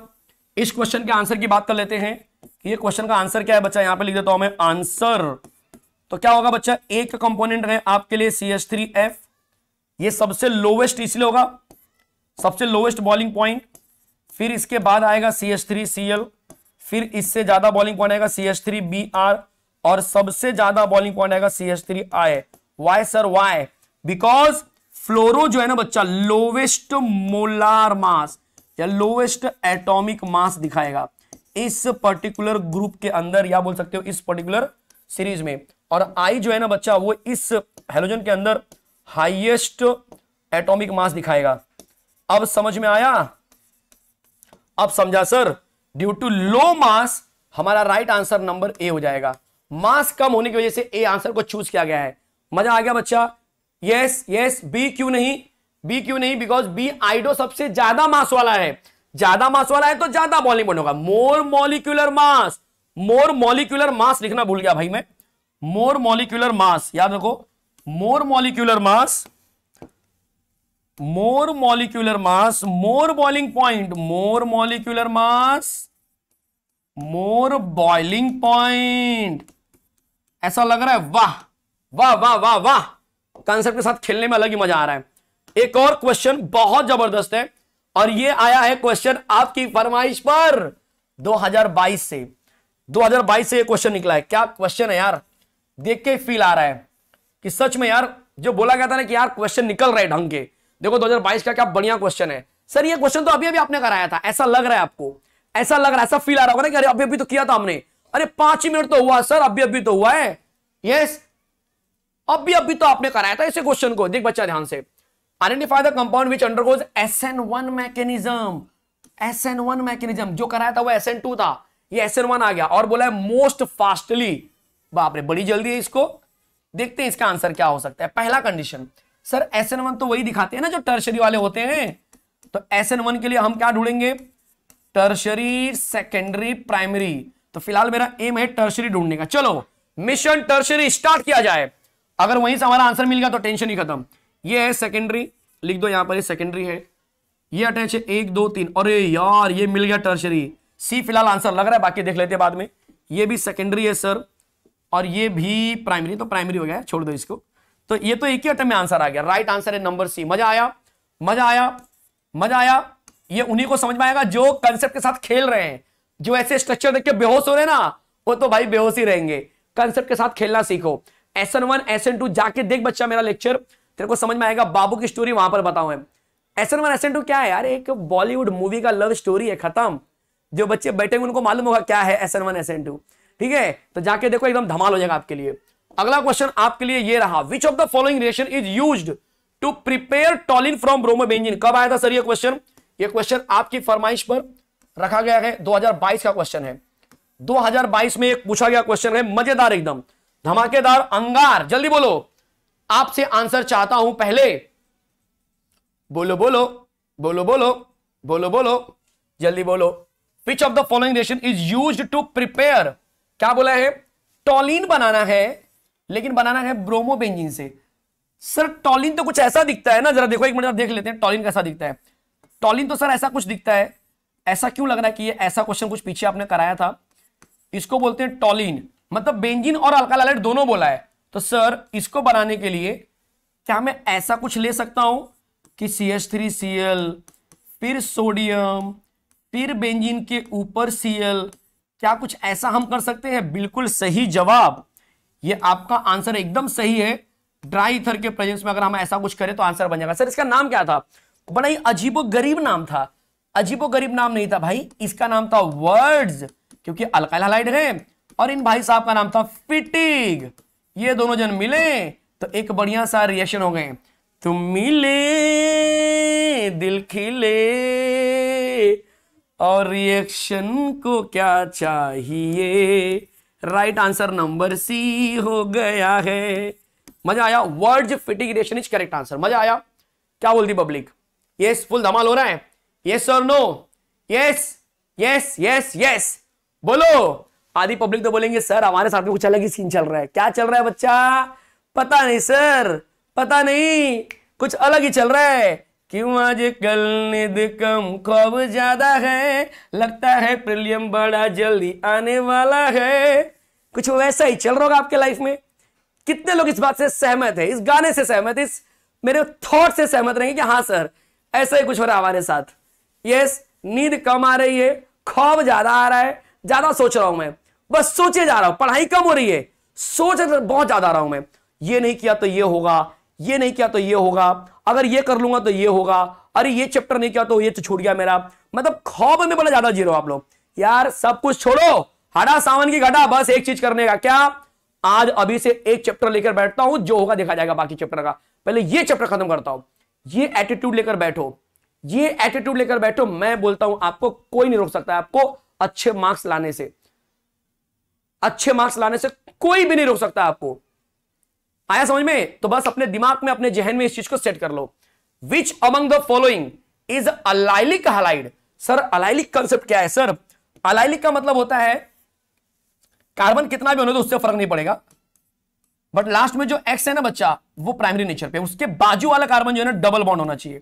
इस क्वेश्चन के आंसर की बात कर लेते हैं ये क्वेश्चन का आंसर क्या है बच्चा यहां पे लिख देता हूं मैं आंसर तो क्या होगा बच्चा एक कंपोनेंट है आपके लिए सी एच थ्री एफ ये सबसे लोवेस्ट इसलिए होगा सबसे लोवेस्ट बॉलिंग पॉइंट फिर इसके बाद आएगा C H three C L फिर इससे ज्यादा बॉलिंग पॉइंट आएगा C H three B R और सबसे ज्यादा बॉलिंग पॉइंट आएगा C H three I why sir why because fluoro जो है ना बच्चा लोवेस्ट मोलार मास या लोवेस्ट एटॉमिक मास दिखाएगा इस पर्टिकुलर ग्रुप के अंदर या बोल सकते हो इस पर्टिकुलर सीरीज में और आई जो है ना बच्चा वो इस हेलोजन के अंदर हाईएस्ट एटॉमिक मास दिखाएगा अब समझ में आया अब समझा sir due to low mass हमारा राइट आंसर नंबर ए हो जाएगा मास कम होने की वजह से ए आंसर को चूज किया गया है मजा आ गया बच्चा यस यस बी क्यों नहीं बी क्यों नहीं बिकॉज बी आइडो सबसे ज्यादा मास वाला है ज्यादा मास वाला है तो ज्यादा मॉलिक्यूल होगा मोर मॉलिक्यूलर मास मोर मॉलिक्यूलर मास लिखना भूल गया भाई मैं मोर मॉलिक्यूलर मास याद रखो more molecular mass more molecular mass more boiling point more molecular mass more boiling point ऐसा लग रहा है वाह वाह वाह वाह वाह कॉन्सेप्ट के साथ खेलने में अलग ही मजा आ रहा है एक और क्वेश्चन बहुत जबरदस्त है और ये आया है क्वेश्चन आपकी फरमाइश पर 2022 से 2022 से ये क्वेश्चन निकला है क्या क्वेश्चन है यार देख के फील आ रहा है कि सच में यार जो बोला गया था ना कि यार क्वेश्चन निकल रहे ढंग के देखो 2022 का क्या बढ़िया क्वेश्चन है सर ये क्वेश्चन तो अभी अभी आपने कराया था ऐसा लग रहा है आपको ऐसा लग रहा है ऐसा फील आ रहा होगा ना कि अरे अभी अभी तो किया था हमने अरे पांच ही मिनट तो हुआ सर अभी अभी तो हुआ है यस अभी अभी तो आपने कराया था इसे क्वेश्चन को देख बच्चा ध्यान से identify the compound which undergoes S N one mechanism S N one mechanism जो कराया था वो एस एन टू था ये एस एन वन आ गया और बोला है मोस्ट फास्टली बाप रे बड़ी जल्दी है इसको देखते हैं इसका आंसर क्या हो सकता है पहला condition sir S N one तो वही दिखाते हैं ना जो टर्शरी वाले होते हैं तो एस एन वन के लिए हम क्या ढूंढेंगे टर्शरी सेकेंडरी प्राइमरी तो फिलहाल मेरा एम है टर्शरी ढूंढने का चलो मिशन टर्शरी स्टार्ट किया जाए अगर वहीं से हमारा आंसर मिल गया तो टेंशन ही खत्म ये है सेकेंडरी लिख दो यहां पर सेकेंडरी है ये अटैच है एक दो तीन अरे यार ये मिल गया टर्शरी सी फिलहाल आंसर लग रहा है बाकी देख लेते हैं बाद में ये भी सेकेंडरी है सर और ये भी प्राइमरी तो प्राइमरी हो गया छोड़ दो इसको तो ये तो एक ही अटम में आंसर आ गया राइट आंसर है नंबर सी मजा आया मजा आया मजा आया ये उन्हीं को समझ में आएगा जो कंसेप्ट के साथ खेल रहे हैं जो ऐसे स्ट्रक्चर देख के बेहोश हो रहे ना वो तो भाई बेहोश ही रहेंगे कंसेप्ट के साथ खेलना सीखो S N one S N two जाके देख बच्चा मेरा लेक्चर तेरे को समझ में आएगा बाबू की स्टोरी वहां पर बताओ है S N one S N two क्या है यार एक बॉलीवुड मूवी का लव स्टोरी है खत्म जो बच्चे बैठेंगे उनको मालूम होगा क्या है S N one S N two ठीक है तो जाके देखो एकदम धमाल हो जाएगा आपके लिए अगला क्वेश्चन आपके लिए ये रहा which of the following reaction is use to prepare toluene from bromobenzene कब आया था सर यह क्वेश्चन ये क्वेश्चन आपकी फरमाइश पर रखा गया है 2022 का क्वेश्चन है 2022 में एक पूछा गया क्वेश्चन है मजेदार एकदम धमाकेदार अंगार जल्दी बोलो आपसे आंसर चाहता हूं पहले बोलो बोलो बोलो बोलो बोलो बोलो जल्दी बोलो which of the following reaction is use to prepare क्या बोला है टॉलिन बनाना है लेकिन बनाना है ब्रोमोबेंजीन से सर टॉलिन तो कुछ ऐसा दिखता है ना जरा देखो एक मिनट देख लेते हैं टॉलिन कैसा दिखता है टॉलिन तो सर ऐसा कुछ दिखता है ऐसा क्यों लग रहा है कि ये ऐसा क्वेश्चन कुछ पीछे आपने कराया था इसको बोलते हैं टॉलिन मतलब बेंजिन और अल्कालाइट दोनों बोला है तो सर इसको बनाने के लिए क्या मैं ऐसा कुछ ले सकता हूं कि C H three C L फिर सोडियम फिर बेंजीन के ऊपर सी एल क्या कुछ ऐसा हम कर सकते हैं बिल्कुल सही जवाब ये आपका आंसर एकदम सही है ड्राई इथर के प्रेजेंस में अगर हम ऐसा कुछ करें तो आंसर बन जाएगा सर इसका नाम क्या था बड़ा ही अजीबो गरीब नाम था अजीबो गरीब नाम नहीं था भाई इसका नाम था वर्ड्स क्योंकि अल्काइल हलाइड है और इन भाई साहब का नाम था फिटिग ये दोनों जन मिले तो एक बढ़िया सा रिएक्शन हो गए तुम मिले दिल खिले और रिएक्शन को क्या चाहिए राइट आंसर नंबर सी हो गया है मजा आया Wurtz Fittig reaction is correct answer मजा आया क्या बोल दी पब्लिक यस फुल धमाल हो रहा है यस और no yes yes yes yes बोलो आधी पब्लिक तो बोलेंगे सर हमारे साथ में कुछ अलग ही सीन चल रहा है क्या चल रहा है बच्चा पता नहीं सर पता नहीं कुछ अलग ही चल रहा है क्यों कल निद कम खौब ज्यादा है लगता है प्रिलियम बड़ा जल्दी आने वाला है कुछ वैसा ही चल रहा होगा आपके लाइफ में कितने लोग इस बात से सहमत है इस गाने से सहमत इस मेरे थॉट से सहमत रहेंगे कि हाँ सर ऐसा ही कुछ हो रहा है हमारे साथ यस नींद कम आ रही है खौब ज्यादा आ रहा है ज्यादा सोच रहा हूं मैं बस सोचे जा रहा हूं पढ़ाई कम हो रही है सोच तो बहुत ज्यादा आ रहा हूं मैं ये नहीं किया तो ये होगा ये नहीं किया तो ये होगा अगर ये कर लूंगा तो ये होगा अरे ये चैप्टर नहीं किया तो ये तो छूट गया मेरा मतलब खौब में बड़ा ज्यादा जीरो आप लोग यार सब कुछ छोड़ो हटा सावन की घटा बस एक चीज करने का क्या आज अभी से एक चैप्टर लेकर बैठता हूं जो होगा देखा जाएगा बाकी चैप्टर का पहले ये चैप्टर खत्म करता हूं ये एटीट्यूड लेकर बैठो ये एटीट्यूड लेकर बैठो मैं बोलता हूं आपको कोई नहीं रोक सकता आपको अच्छे मार्क्स लाने से अच्छे मार्क्स लाने से कोई भी नहीं रोक सकता आपको आया समझ में तो बस अपने दिमाग में अपने जहन में इस चीज को सेट कर लो which among the following is allylic halide sir allylic concept क्या है सर अलाइलिक का मतलब होता है कार्बन कितना भी होने तो उससे फर्क नहीं पड़ेगा बट लास्ट में जो एक्स है ना बच्चा वो प्राइमरी नेचर पे उसके बाजू वाला कार्बन जो है ना डबल बॉन्ड होना चाहिए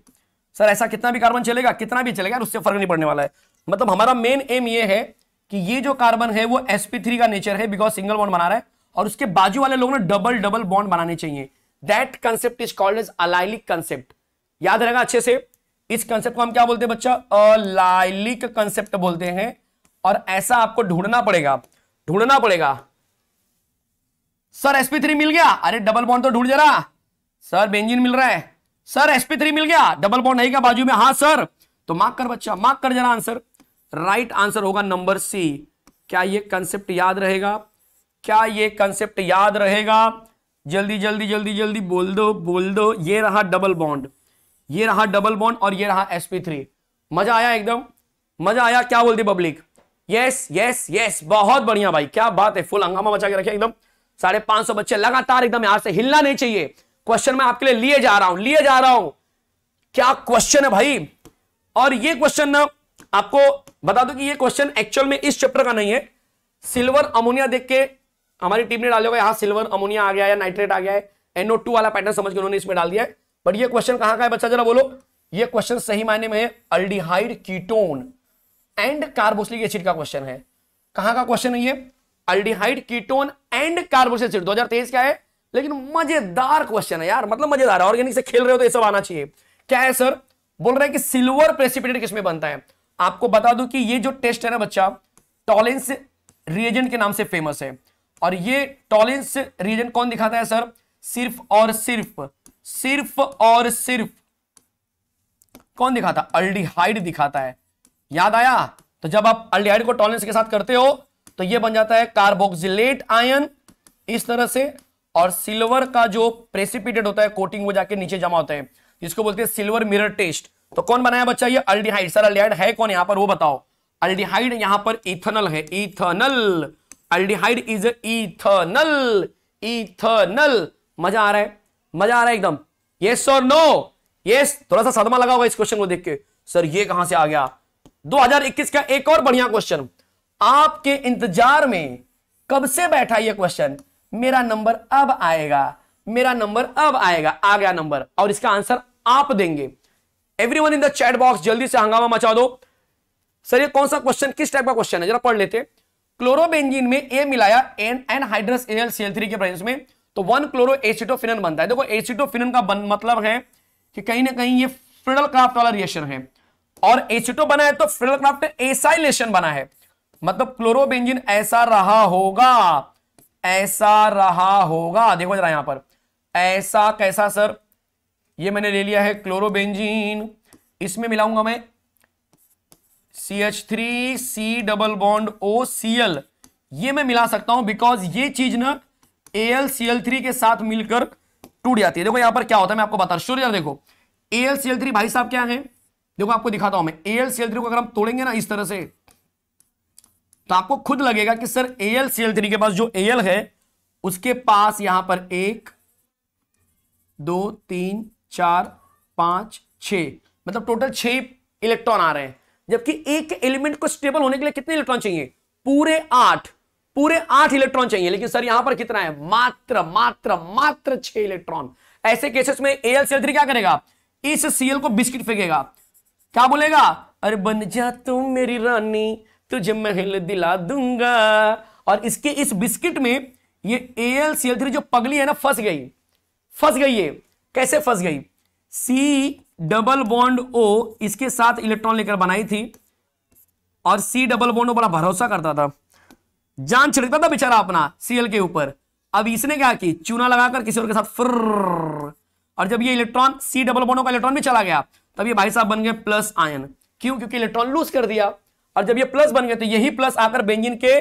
सर ऐसा कितना भी कार्बन चलेगा कितना भी चलेगा उससे फर्क नहीं पड़ने वाला है मतलब हमारा मेन एम ये है कि ये जो कार्बन है वो थ्री का नेचर है बिकॉज सिंगल बॉन्ड बना रहा है और उसके बाजू वाले लोगों ने डबल डबल बॉन्ड बनाने चाहिए that concept is called as allylic concept याद रहेगा अच्छे से इस कंसेप्ट को हम क्या बोलते हैं बच्चा अलाइलिक कंसेप्ट बोलते हैं और ऐसा आपको ढूंढना पड़ेगा ढूंढना पड़ेगा सर एसपी थ्री मिल गया अरे डबल बॉन्ड तो ढूंढ जरा सर बेंजिन मिल रहा है सर एसपी थ्री मिल गया डबल बॉन्ड है क्या बाजू में हाँ सर तो मार्क कर बच्चा मार्क कर जरा आंसर राइट आंसर होगा नंबर सी क्या ये कंसेप्ट याद रहेगा क्या ये कंसेप्ट याद रहेगा जल्दी जल्दी जल्दी जल्दी बोल दो बोल दो ये रहा डबल बॉन्ड ये रहा डबल बॉन्ड और ये रहा sp3 मजा आया एकदम मजा आया क्या बोलती पब्लिक यस यस यस बहुत बढ़िया भाई क्या बात है फुल हंगामा मचा के रखे एकदम साढ़े पांच सौ बच्चे लगातार एकदम यहां से हिलना नहीं चाहिए क्वेश्चन मैं आपके लिए लिए जा रहा हूं लिए जा रहा हूं क्या क्वेश्चन है भाई और ये क्वेश्चन ना आपको बता दो कि ये क्वेश्चन एक्चुअल में इस चैप्टर का नहीं है सिल्वर अमोनिया देख के हमारी टीम ने डाले होगा यहाँ सिल्वर अमोनिया आ गया या नाइट्रेट आ गया है एनओ टू वाला पैटर्न समझ के उन्होंने इसमें डाल दिया है बट ये क्वेश्चन कहाँ का है बच्चा जरा बोलो ये क्वेश्चन सही मायने में aldehyde ketone and carboxylic acid का क्वेश्चन है कहाँ का क्वेश्चन है ये aldehyde ketone and carboxylic acid 2023 का है लेकिन मजेदार क्वेश्चन है यार मतलब मजेदार है ऑर्गेनिक से खेल रहे हो तो ये सब आना चाहिए क्या है सर बोल रहे हैं कि सिल्वर प्रेसिपिटेट किसमें बनता है आपको बता दूं कि ये जो टेस्ट है ना बच्चा टॉलेंस रिएजेंट के नाम से फेमस है और ये टॉलेंस रीजन कौन दिखाता है सर सिर्फ और सिर्फ सिर्फ और सिर्फ कौन दिखाता अल्डिहाइड दिखाता है याद आया तो जब आप अल्डिहाइड को टॉलेंस के साथ करते हो तो ये बन जाता है कार्बोक्सिलेट आयन इस तरह से और सिल्वर का जो प्रेसिपिटेट होता है कोटिंग वो जाके नीचे जमा होता है इसको बोलते हैं सिल्वर मिरर टेस्ट तो कौन बनाया बच्चा ये अल्डिहाइड सर अल्डिहाइड है कौन यहां पर वो बताओ अल्डिहाइड यहां पर इथनल है इथनल एल्डिहाइड इज इथनल इथनल मजा आ रहा है मजा आ रहा है एकदम येस और नो यस थोड़ा सा सदमा लगा हुआ इस क्वेश्चन को देख के सर ये कहां से आ गया 2021 का एक और बढ़िया क्वेश्चन आपके इंतजार में कब से बैठा ये क्वेश्चन मेरा नंबर अब आएगा मेरा नंबर अब आएगा आ गया नंबर और इसका आंसर आप देंगे everyone in the chat box जल्दी से हंगामा मचा दो सर ये कौन सा क्वेश्चन किस टाइप का क्वेश्चन है जरा पढ़ लेते हैं क्लोरोबेंजीन में ए मिलाया anhydrous L C L three के प्रेजेंस में तो वन क्लोरो एसिटोफिन बनता है देखो एसिटोफिन का बन, मतलब है कि कहीं ना कहीं ये फ्रिडल क्राफ्ट वाला रिएक्शन है और एसिटो बना है तो फ्रिडल क्राफ्ट एसाइलेशन बना है मतलब क्लोरोबेंजीन ऐसा रहा होगा ऐसा रहा होगा देखो जरा यहां पर ऐसा कैसा सर ये मैंने ले लिया है क्लोरोबेंजीन इसमें मिलाऊंगा मैं C H three C double bond O C L ये मैं मिला सकता हूं बिकॉज ये चीज ना A L C L three के साथ मिलकर टूट जाती है देखो यहां पर क्या होता है मैं आपको बता रहा सूर्य देखो A L C L three भाई साहब क्या है देखो आपको दिखाता हूं मैं A L C L three को अगर हम तोड़ेंगे ना इस तरह से तो आपको खुद लगेगा कि sir A L C L three के पास जो ए एल है उसके पास यहां पर एक दो तीन चार पांच छ मतलब टोटल छह इलेक्ट्रॉन आ रहे हैं जबकि एक एलिमेंट को स्टेबल होने के लिए कितने इलेक्ट्रॉन चाहिए पूरे आठ पूरे आठ इलेक्ट्रॉन चाहिए लेकिन सर यहां पर कितना है मात्र मात्र मात्र छह इलेक्ट्रॉन ऐसे केसेस में एल सी क्या करेगा इस सीएल को बिस्किट फेंकेगा क्या बोलेगा अरे बन जा तुम मेरी रानी तुझे महल दिला दूंगा और इसके इस बिस्किट में ये एल सी जो पगली है ना फंस गई फंस गई है कैसे फंस गई सी डबल बॉन्ड ओ इसके साथ इलेक्ट्रॉन लेकर बनाई थी और सी डबल बॉन्ड ओ बड़ा भरोसा करता था जान छिड़कता था बेचारा अपना सीएल के ऊपर अब इसने क्या की चूना लगाकर किसी और के साथ फुर्र और जब ये इलेक्ट्रॉन सी डबल बॉन्डो का इलेक्ट्रॉन भी चला गया तब ये भाई साहब बन गए प्लस आयन क्यों क्योंकि इलेक्ट्रॉन लूज कर दिया और जब ये प्लस बन गए तो यही प्लस आकर बेंजिन के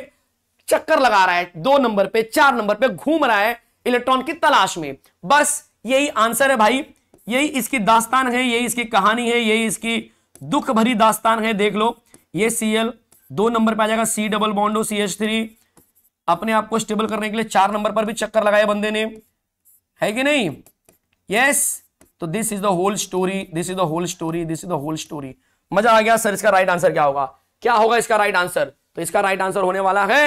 चक्कर लगा रहा है दो नंबर पे चार नंबर पे घूम रहा है इलेक्ट्रॉन की तलाश में बस यही आंसर है भाई यही इसकी दास्तान है यही इसकी कहानी है यही इसकी दुख भरी दास्तान है देख लो ये सी एल दो नंबर पर आ जाएगा सी डबल बॉन्डो सी एच थ्री अपने आप को स्टेबल करने के लिए चार नंबर पर भी चक्कर लगाया बंदे ने है कि नहीं यस तो this is the whole story this is the whole story this is the whole story मजा आ गया सर इसका राइट आंसर क्या होगा क्या होगा इसका राइट आंसर तो इसका राइट आंसर होने वाला है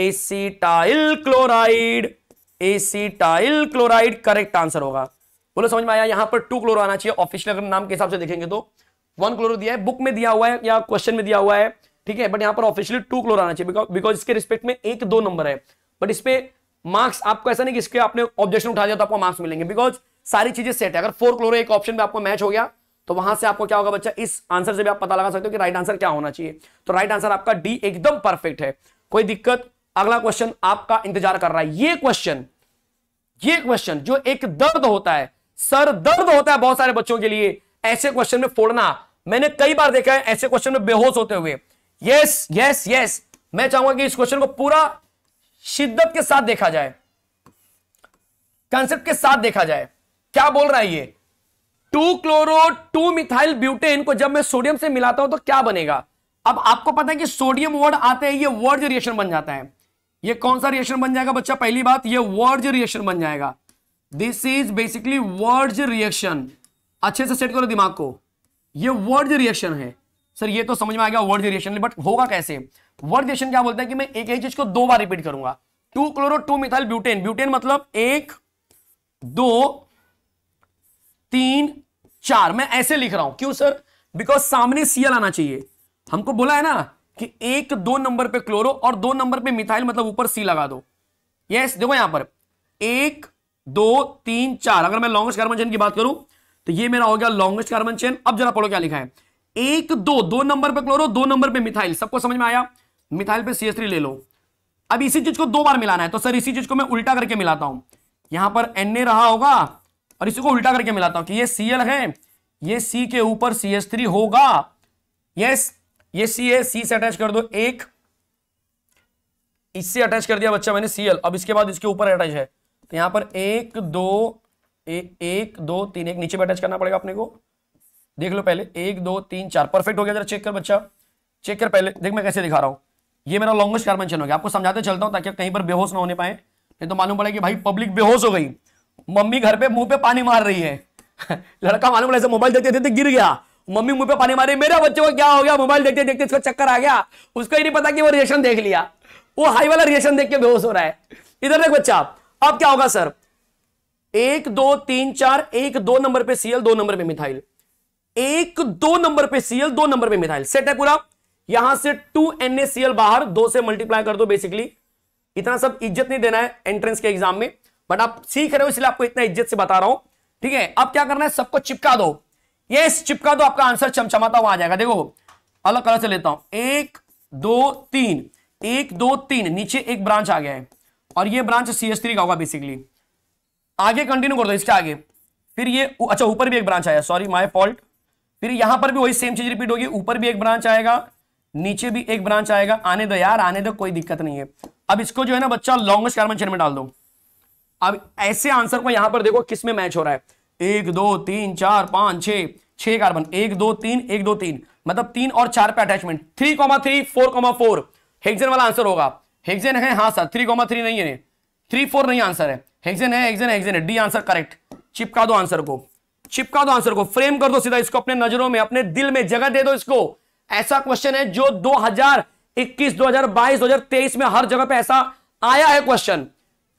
acetyl chloride acetyl chloride correct answer होगा बोलो समझ में आया यहाँ पर टू क्लोरो आना चाहिए ऑफिशियल अगर नाम के हिसाब से देखेंगे तो वन क्लोरो दिया है बुक में दिया हुआ है या क्वेश्चन में दिया हुआ है ठीक है बट यहाँ पर ऑफिशियली टू क्लोर आना चाहिए बिकॉज इसके रिस्पेक्ट में एक दो नंबर है बट इस मार्क्स आपको ऐसा नहीं कि इसके आपने ऑब्जेक्शन उठा दिया तो आपको मार्क्स मिलेंगे बिकॉज सारी चीजें सेट है अगर फोर क्लोरो एक ऑप्शन में आपको मैच हो गया तो वहां से आपको क्या होगा बच्चा इस आंसर से भी आप पता लगा सकते हो कि राइट आंसर क्या होना चाहिए तो राइट आंसर आपका डी एकदम परफेक्ट है कोई दिक्कत अगला क्वेश्चन आपका इंतजार कर रहा है ये क्वेश्चन ये क्वेश्चन जो एक दर्द होता है सर दर्द होता है बहुत सारे बच्चों के लिए ऐसे क्वेश्चन में फोड़ना मैंने कई बार देखा है ऐसे क्वेश्चन में बेहोश होते हुए यस यस यस मैं चाहूंगा कि इस क्वेश्चन को पूरा शिद्दत के साथ देखा जाए कंसेप्ट के साथ देखा जाए क्या बोल रहा है ये two chloro two methyl butane को जब मैं सोडियम से मिलाता हूं तो क्या बनेगा अब आपको पता है कि सोडियम वर्ड आते हैं ये वर्ड रिएक्शन बन जाता है ये कौन सा रिएक्शन बन जाएगा बच्चा पहली बात ये वर्ड रिएक्शन बन जाएगा this is basically Wurtz reaction अच्छे से सेट करो दिमाग को ये वर्ड रिएक्शन है सर ये तो समझ में आ गया वर्ड रिएक्शन बट होगा कैसे वर्ड रिएक्शन क्या बोलते हैं कि मैं एक ही चीज को दो बार रिपीट करूंगा two chloro two methyl butane butane मतलब एक दो तीन चार मैं ऐसे लिख रहा हूं क्यों सर बिकॉज सामने सीएल आना चाहिए हमको बोला है ना कि एक दो नंबर पे क्लोरो और दो नंबर पे मिथाइल मतलब ऊपर सी लगा दो यस देखो यहां पर एक दो तीन चार अगर मैं लॉन्गेस्ट कार्बन चेन की बात करूं तो ये मेरा हो गया लॉन्गेस्ट कार्बन चेन अब जरा पढ़ो क्या लिखा है एक दो दो नंबर पे क्लोरो दो नंबर पे मिथाइल सबको समझ में आया मिथाइल पे सीएस ले लो अब इसी चीज को दो बार मिलाना है तो सर इसी चीज को मैं उल्टा करके मिलाता हूं यहां पर एन रहा होगा और इसी को उल्टा करके मिलाता हूं कि ये सीएल है ये सी के ऊपर सी एस थ्री होगा यस ये सी है सी से अटैच कर दो एक इससे अटैच कर दिया बच्चा मैंने सीएल अब इसके बाद इसके ऊपर अटैच है तो यहां पर एक दो ए, एक दो तीन एक नीचे अटैच करना पड़ेगा अपने को देख लो पहले एक दो तीन चार परफेक्ट हो गया जरा चेक कर बच्चा चेक कर पहले देख मैं कैसे दिखा रहा हूं ये मेरा लॉन्गेस्ट कार्बन चेन हो गया आपको समझाते चलता हूँ ताकि कहीं पर बेहोश ना होने पाए नहीं तो मालूम पड़ेगा कि भाई पब्लिक बेहोश हो गई मम्मी घर पे मुंह पे पानी मार रही है लड़का मालूम पड़ा मोबाइल देखते देखते गिर गया मम्मी मुंह पे पानी मारे मेरे बच्चे को क्या हो गया मोबाइल देखते देखते इसका चक्कर आ गया उसको ही नहीं पता कि वो रिएक्शन देख लिया वो हाई वाला रिएक्शन देख के बेहोश हो रहा है इधर देख बच्चा अब क्या होगा सर एक दो तीन चार एक दो नंबर पे सीएल दो नंबर पे मिथाइल एक दो नंबर पे सीएल दो नंबर पे मिथाइल सेट है पूरा यहां से टू एनएसीएल बाहर दो से मल्टीप्लाई कर दो बेसिकली इतना सब इज्जत नहीं देना है एंट्रेंस के एग्जाम में बट आप सीख रहे हो इसलिए आपको इतना इज्जत से बता रहा हूं ठीक है अब क्या करना है सबको चिपका दो यस चिपका दो आपका आंसर चमचमाता हुआ आ जाएगा देखो अलग कलर से लेता हूं एक दो तीन एक दो तीन नीचे एक ब्रांच आ गया है और ये ब्रांच सी एस थ्री का होगा बेसिकली आगे कंटिन्यू कर दो इसके आगे फिर ये अच्छा ऊपर भी एक ब्रांच आया सॉरी माय फॉल्ट फिर यहां पर भी वही सेम चीज रिपीट होगी ऊपर भी एक ब्रांच आएगा नीचे भी एक ब्रांच आएगा आने दो यार आने दो कोई दिक्कत नहीं है अब इसको जो है ना बच्चा लॉन्गेस्ट कार्बन चेन में डाल दो अब ऐसे आंसर को यहां पर देखो किस में मैच हो रहा है एक दो तीन चार पांच छह छह कार्बन एक दो तीन एक दो तीन मतलब तीन और चार पे attachment three comma three four comma four hexane वाला आंसर होगा हेक्सेन है हाँ सर थ्री कॉमा थ्री नहीं है थ्री फोर नहीं आंसर है हेक्सेन है हेक्सेन है हेक्सेन है डी आंसर करेक्ट चिपका दो आंसर को चिपका दो आंसर को फ्रेम कर दो सीधा इसको अपने नजरों में अपने दिल में जगह दे दो इसको ऐसा क्वेश्चन है जो 2021, 2022, 2023 में हर जगह पे ऐसा आया है क्वेश्चन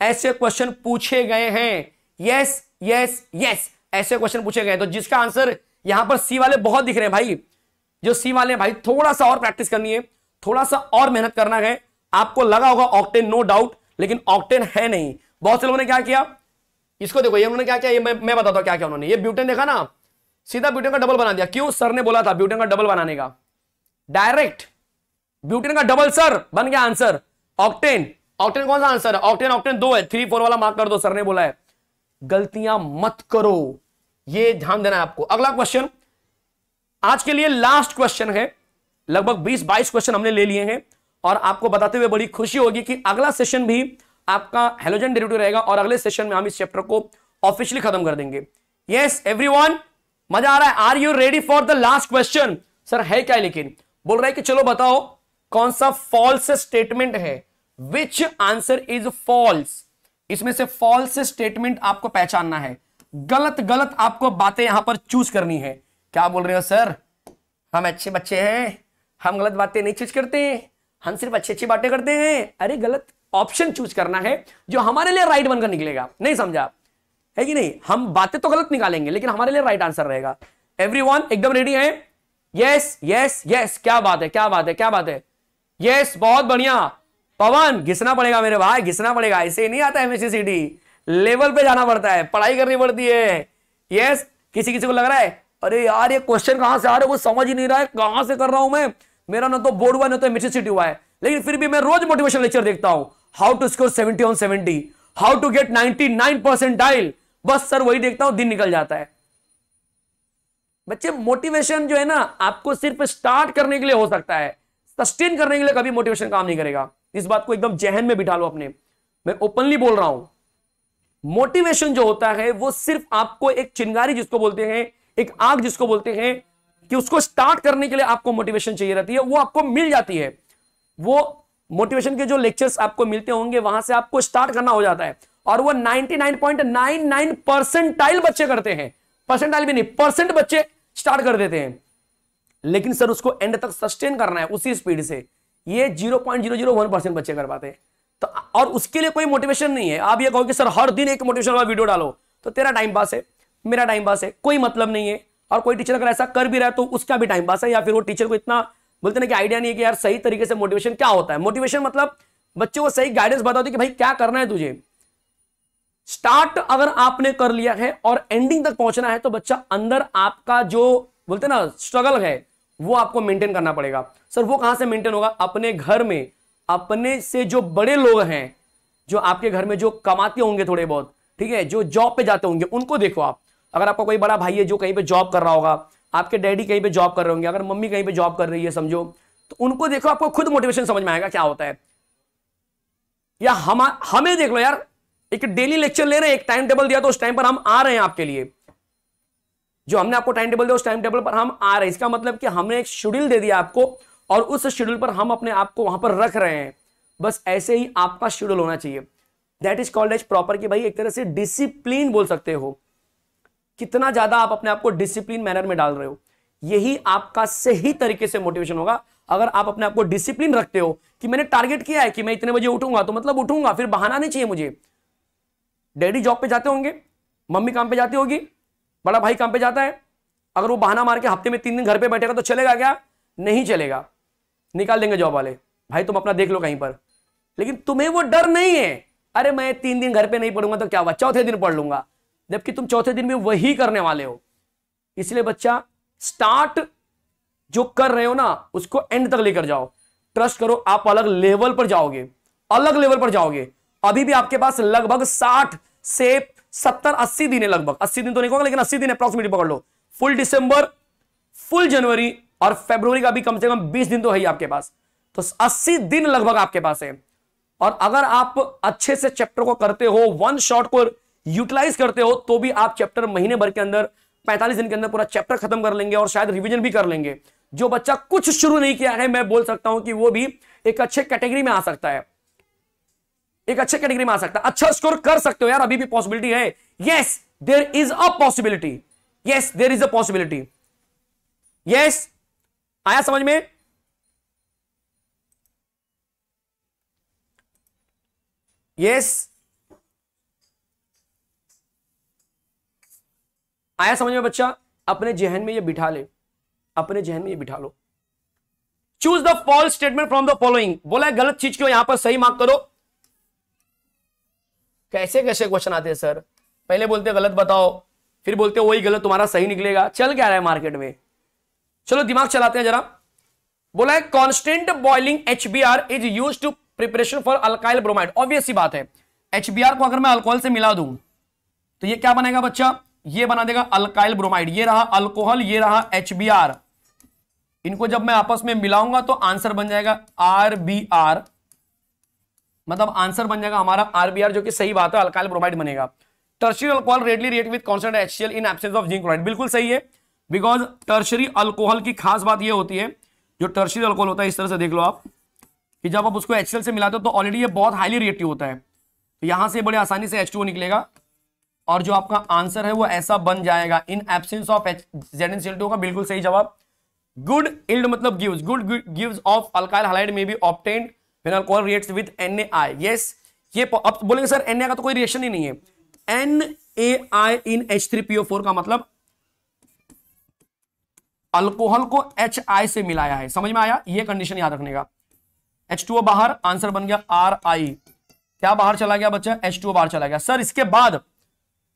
ऐसे क्वेश्चन पूछे गए हैं यस यस यस ऐसे क्वेश्चन पूछे गए तो जिसका आंसर यहां पर सी वाले बहुत दिख रहे हैं भाई जो सी वाले भाई थोड़ा सा और प्रैक्टिस करनी है थोड़ा सा और मेहनत करना है आपको लगा होगा ऑक्टेन नो डाउट लेकिन ऑक्टेन है नहीं बहुत से लोगों ने क्या किया इसको देखो ये उन्होंने क्या किया ये मैं, मैं बताता हूँ क्या क्या उन्होंने ये ब्यूटेन देखा ना सीधा ब्यूटेन का डबल बना दिया क्यों सर ने बोला था ब्यूटेन का डबल बनाने का डायरेक्ट ब्यूटेन का डबल सर बन गया आंसर ऑक्टेन ऑक्टेन कौन सा आंसर है ऑक्टेन ऑक्टेन दो है थ्री फोर वाला मार्क कर दो सर ने बोला है गलतियां मत करो ये ध्यान देना है आपको अगला क्वेश्चन आज के लिए लास्ट क्वेश्चन है लगभग बीस बाईस क्वेश्चन हमने ले लिए हैं और आपको बताते हुए बड़ी खुशी होगी कि अगला सेशन भी आपका हेलोजन डेरिवेटिव रहेगा और अगले सेशन में हम इस चैप्टर को ऑफिशियली खत्म कर देंगे यस एवरीवन मजा आ रहा है are you ready for the last question sir है क्या लेकिन बोल रहा है कि चलो बताओ कौन सा फॉल्स स्टेटमेंट है विच आंसर इज फॉल्स इसमें से फॉल्स स्टेटमेंट आपको पहचानना है गलत गलत आपको बातें यहां पर चूज करनी है क्या बोल रहे हो सर हम अच्छे बच्चे हैं हम गलत बातें नहीं चूज करते हैं हम सिर्फ अच्छी अच्छी बातें करते हैं अरे गलत ऑप्शन चूज करना है जो हमारे लिए राइट बनकर निकलेगा नहीं समझा है कि नहीं हम बातें तो गलत निकालेंगे लेकिन हमारे लिए राइट आंसर रहेगा एवरी एकदम रेडी है यस यस यस क्या बात है क्या बात है क्या बात है यस बहुत बढ़िया पवन घिसना पड़ेगा मेरे भाई घिसना पड़ेगा ऐसे ही नहीं आता एमएससी लेवल पे जाना पड़ता है पढ़ाई करनी पड़ती है यस किसी किसी को लग रहा है अरे यार ये क्वेश्चन कहां से आ रहा है कुछ समझ ही नहीं रहा है कहां से कर रहा हूं मैं मेरा ना तो बोर्ड हुआ ना तो मेट्रिसिटी हुआ है लेकिन फिर भी मैं रोज मोटिवेशन लेक्चर देखता हूं how to score seventy on seventy how to get ninety nine percent dial बस सर वही देखता हूं दिन निकल जाता है बच्चे मोटिवेशन जो है ना आपको सिर्फ स्टार्ट करने के लिए हो सकता है सस्टेन करने के लिए कभी मोटिवेशन काम नहीं करेगा इस बात को एकदम जहन में बिठा लो अपने मैं ओपनली बोल रहा हूं मोटिवेशन जो होता है वो सिर्फ आपको एक चिंगारी जिसको बोलते हैं एक आग जिसको बोलते हैं कि उसको स्टार्ट करने के लिए आपको मोटिवेशन चाहिए रहती है वो आपको मिल जाती है वो मोटिवेशन के जो लेक्चर्स आपको मिलते होंगे वहां से आपको स्टार्ट करना हो जाता है और वो 99.99 परसेंटाइल बच्चे करते हैं परसेंटाइल भी नहीं परसेंट बच्चे स्टार्ट कर देते हैं लेकिन सर उसको एंड तक सस्टेन करना है उसी स्पीड से ये 0.001 परसेंट बच्चे कर पाते हैं तो और उसके लिए कोई मोटिवेशन नहीं है आप ये कहो कि सर हर दिन एक मोटिवेशन वाला वीडियो डालो तो तेरा टाइम पास है मेरा टाइम पास है कोई मतलब नहीं है और कोई टीचर अगर ऐसा कर भी रहा है तो उसका भी टाइम पास है या फिर वो टीचर को इतना बोलते ना कि आइडिया नहीं है कि यार सही तरीके से मोटिवेशन क्या होता है मोटिवेशन मतलब बच्चों को सही गाइडेंस बता दो कि भाई क्या करना है तुझे स्टार्ट अगर आपने कर लिया है और एंडिंग तक पहुंचना है तो बच्चा अंदर आपका जो बोलते ना स्ट्रगल है वो आपको मेंटेन करना पड़ेगा सर वो कहां से मेंटेन होगा अपने घर में अपने से जो बड़े लोग हैं जो आपके घर में जो कमाते होंगे थोड़े बहुत ठीक है जो जॉब पे जाते होंगे उनको देखो आप अगर आपका कोई बड़ा भाई है जो कहीं पे जॉब कर रहा होगा आपके डैडी कहीं पे जॉब कर रहे होंगे अगर मम्मी कहीं पे जॉब कर रही है समझो तो उनको देखो आपको खुद मोटिवेशन समझ में आएगा क्या होता है या हम हमें देख लो यार एक डेली लेक्चर ले रहे हैं एक टाइम टेबल दिया तो उस टाइम पर हम आ रहे हैं आपके लिए जो हमने आपको टाइम टेबल दिया उस टाइम टेबल पर हम आ रहे हैं इसका मतलब कि हमने एक शेड्यूल दे दिया आपको और उस शेड्यूल पर हम अपने आप को वहां पर रख रहे हैं बस ऐसे ही आपका शेड्यूल होना चाहिए that is called as proper की भाई एक तरह से डिसिप्लिन बोल सकते हो कितना ज्यादा आप अपने आप को डिसिप्लिन मैनर में डाल रहे हो यही आपका सही तरीके से मोटिवेशन होगा अगर आप अपने आप को डिसिप्लिन रखते हो कि मैंने टारगेट किया है कि मैं इतने बजे उठूंगा तो मतलब उठूंगा फिर बहाना नहीं चाहिए मुझे डैडी जॉब पे जाते होंगे मम्मी काम पे जाती होगी बड़ा भाई काम पे जाता है अगर वो बहाना मार के हफ्ते में तीन दिन घर पे बैठेगा तो चलेगा क्या नहीं चलेगा निकाल देंगे जॉब वाले भाई तुम अपना देख लो कहीं पर लेकिन तुम्हें वो डर नहीं है अरे मैं तीन दिन घर पे नहीं पढ़ूंगा तो क्या हुआ चौथे दिन पढ़ लूंगा जबकि तुम चौथे दिन में वही करने वाले हो इसलिए बच्चा स्टार्ट जो कर रहे हो ना उसको एंड तक लेकर जाओ ट्रस्ट करो आप अलग लेवल पर जाओगे अलग लेवल पर जाओगे अभी भी आपके पास लगभग साठ से सत्तर अस्सी दिन है लगभग अस्सी दिन तो नहीं होगा लेकिन अस्सी दिन अप्रोक्सीमेटली पकड़ लो फुल दिसंबर फुल जनवरी और फेब्रुवरी का भी कम से कम बीस दिन तो है ही आपके पास तो अस्सी दिन लगभग आपके पास है और अगर आप अच्छे से चैप्टर को करते हो वन शॉट को यूटिलाइज करते हो तो भी आप चैप्टर महीने भर के अंदर 45 दिन के अंदर पूरा चैप्टर खत्म कर लेंगे और शायद रिवीजन भी कर लेंगे जो बच्चा कुछ शुरू नहीं किया है मैं बोल सकता हूं कि वो भी एक अच्छे कैटेगरी में आ सकता है एक अच्छे कैटेगरी में आ सकता है अच्छा स्कोर कर सकते हो यार अभी भी पॉसिबिलिटी है yes there is a possibility yes there is a possibility yes आया समझ में यस आया समझ में बच्चा अपने जहन में ये बिठा ले अपने जहन में ये बिठा लो choose the false statement from the following बोला है गलत चीज क्यों यहां पर सही मार्क करो कैसे कैसे क्वेश्चन आते हैं सर पहले बोलते गलत बताओ फिर बोलते वही गलत तुम्हारा सही निकलेगा चल क्या रहा है मार्केट में चलो दिमाग चलाते हैं जरा बोला है constant boiling H is use to preparation for alkyl bromide obvious बात है एच को अगर मैं अल्कोहल से मिला दू तो ये क्या बनेगा बच्चा ये बना देगा अल्काइल ब्रोमाइड ये रहा अल्कोहल ये रहा एच इनको जब मैं आपस में मिलाऊंगा तो आंसर बन जाएगा आर बी आर मतलब आंसर बन जाएगा हमारा आरबीआर जो कि सही बात है अल्काइल ब्रोमाइड बनेगा tertiary alcohol readily react with concent HCl in absence of zinc chloride बिल्कुल सही है बिकॉज टर्शरी अल्कोहल की खास बात यह होती है जो टर्शरी अल्कोहल होता है इस तरह से देख लो आप कि जब आप उसको एचसीएल से मिलाते हो तो ऑलरेडी ये बहुत हाईली रिएक्टिव होता है तो यहां से बड़े आसानी से एच निकलेगा और जो आपका आंसर है वो ऐसा बन जाएगा in absence of Z N C L two का बिल्कुल सही जवाब गुड इल्ड मतलब gives good gives of alkyl halide may be obtained फिर alcohol reacts with NaI yes ये अब बोलेंगे सर एनए का तो कोई रिएक्शन ही नहीं है N A I in H three P O four का मतलब अल्कोहल को एच आई से मिलाया है समझ में आया ये कंडीशन याद रखने का एच टू ओ बाहर आंसर बन गया आर आई क्या बाहर चला गया बच्चा एच टू ओ बाहर चला गया सर इसके बाद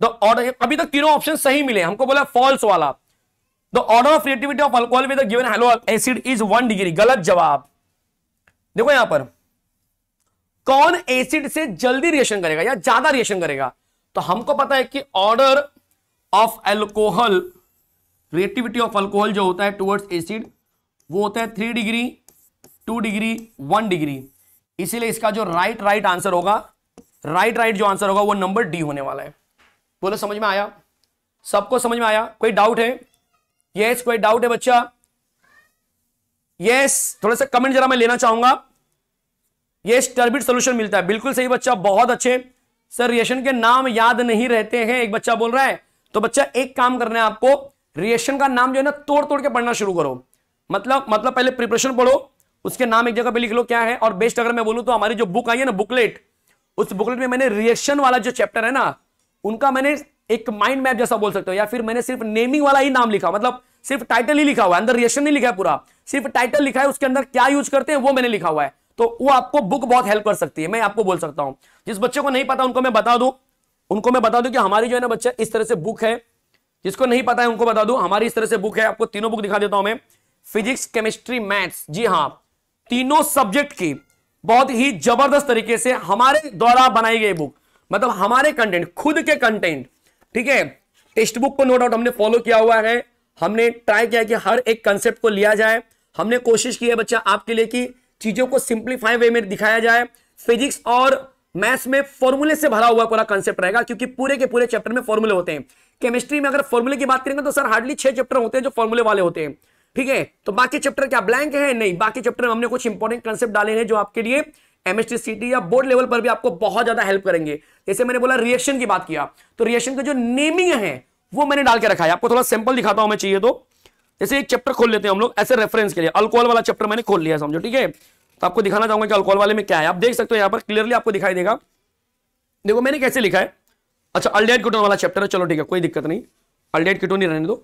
द ऑर्डर अभी तक तीनों ऑप्शन सही मिले हमको बोला फॉल्स वाला the order of reactivity of alcohol with given halo acid is one degree गलत जवाब देखो यहां पर कौन एसिड से जल्दी रिएक्शन करेगा या ज्यादा रिएक्शन करेगा तो हमको पता है कि order of alcohol reactivity of alcohol जो होता है टुवर्ड्स एसिड वो होता है three degree two degree one degree इसीलिए इसका जो राइट राइट आंसर होगा राइट राइट जो आंसर होगा वो नंबर डी होने वाला है बोलो समझ में आया सबको समझ में आया कोई डाउट है यस कोई डाउट है बच्चा यस थोड़ा सा कमेंट जरा मैं लेना चाहूंगा यस टर्बिट सोल्यूशन मिलता है बिल्कुल सही बच्चा बहुत अच्छे सर रिएशन के नाम याद नहीं रहते हैं एक बच्चा बोल रहा है तो बच्चा एक काम करना है आपको रिएक्शन का नाम जो है ना तोड़ तोड़ के पढ़ना शुरू करो मतलब मतलब पहले प्रिपरेशन पढ़ो उसके नाम एक जगह पे लिख लो क्या है और बेस्ट अगर मैं बोलूं तो हमारी जो बुक आई है ना बुकलेट उस बुकलेट में मैंने रिएक्शन वाला जो चैप्टर है ना उनका मैंने एक माइंड मैप जैसा बोल सकते हो या फिर मैंने सिर्फ नेमिंग वाला ही नाम लिखा मतलब सिर्फ टाइटल ही लिखा हुआ है अंदर रिएक्शन नहीं लिखा है पूरा सिर्फ टाइटल लिखा है उसके अंदर क्या यूज करते हैं वो मैंने लिखा हुआ है तो वो आपको बुक बहुत हेल्प कर सकती है मैं आपको बोल सकता हूं जिस बच्चे को नहीं पता उनको मैं बता दू उनको मैं बता दू कि हमारी जो है ना बच्चा इस तरह से बुक है जिसको नहीं पता है उनको बता दू हमारी इस तरह से बुक है आपको तीनों बुक दिखा देता हूं मैं फिजिक्स केमिस्ट्री मैथ्स जी हाँ तीनों सब्जेक्ट की बहुत ही जबरदस्त तरीके से हमारे द्वारा बनाई गई बुक मतलब हमारे कंटेंट खुद के कंटेंट ठीक है टेक्स्ट बुक को नो डाउट हमने फॉलो किया हुआ है हमने ट्राई किया कि हर एक कंसेप्ट को लिया जाए हमने कोशिश की है बच्चा आपके लिए कि चीजों को सिंप्लीफाई वे में दिखाया जाए फिजिक्स और मैथ्स में फॉर्मूले से भरा हुआ पूरा कंसेप्ट रहेगा क्योंकि पूरे के पूरे चैप्टर में फॉर्मूले होते हैं केमिस्ट्री में अगर फॉर्मूले की बात करेंगे तो सर हार्डली छह चैप्टर होते हैं जो फॉर्मूले वाले होते हैं ठीक है तो बाकी चैप्टर क्या ब्लैंक है नहीं बाकी चैप्टर में हमने कुछ इंपॉर्टेंट कंसेप्ट डाले हैं जो आपके लिए सीटी या बोर्ड लेवल पर भी आपको बहुत ज्यादा हेल्प करेंगे जैसे मैंने बोला रिएक्शन की बात किया तो रिएक्शन का जो नेमिंग है वो मैंने डाल के रखा है आपको थोड़ा सिंपल दिखाता हूं मैं चाहिए तो जैसे एक चैप्टर खोल लेते हैं हम लोग ऐसे रेफरेंस के लिए अल्कोहल वाला चैप्टर मैंने खोल लिया समझो ठीक है तो आपको दिखाना चाहूंगा कि अल्कोहल वाले में क्या है आप देख सकते हो यहाँ पर क्लियरली आपको दिखाई देगा देखो मैंने कैसे लिखा है अच्छा अल्डेट कुटन वाला चैप्टर है चलो ठीक है कोई दिक्कत नहीं अल्डेट किटोन ही रहने दो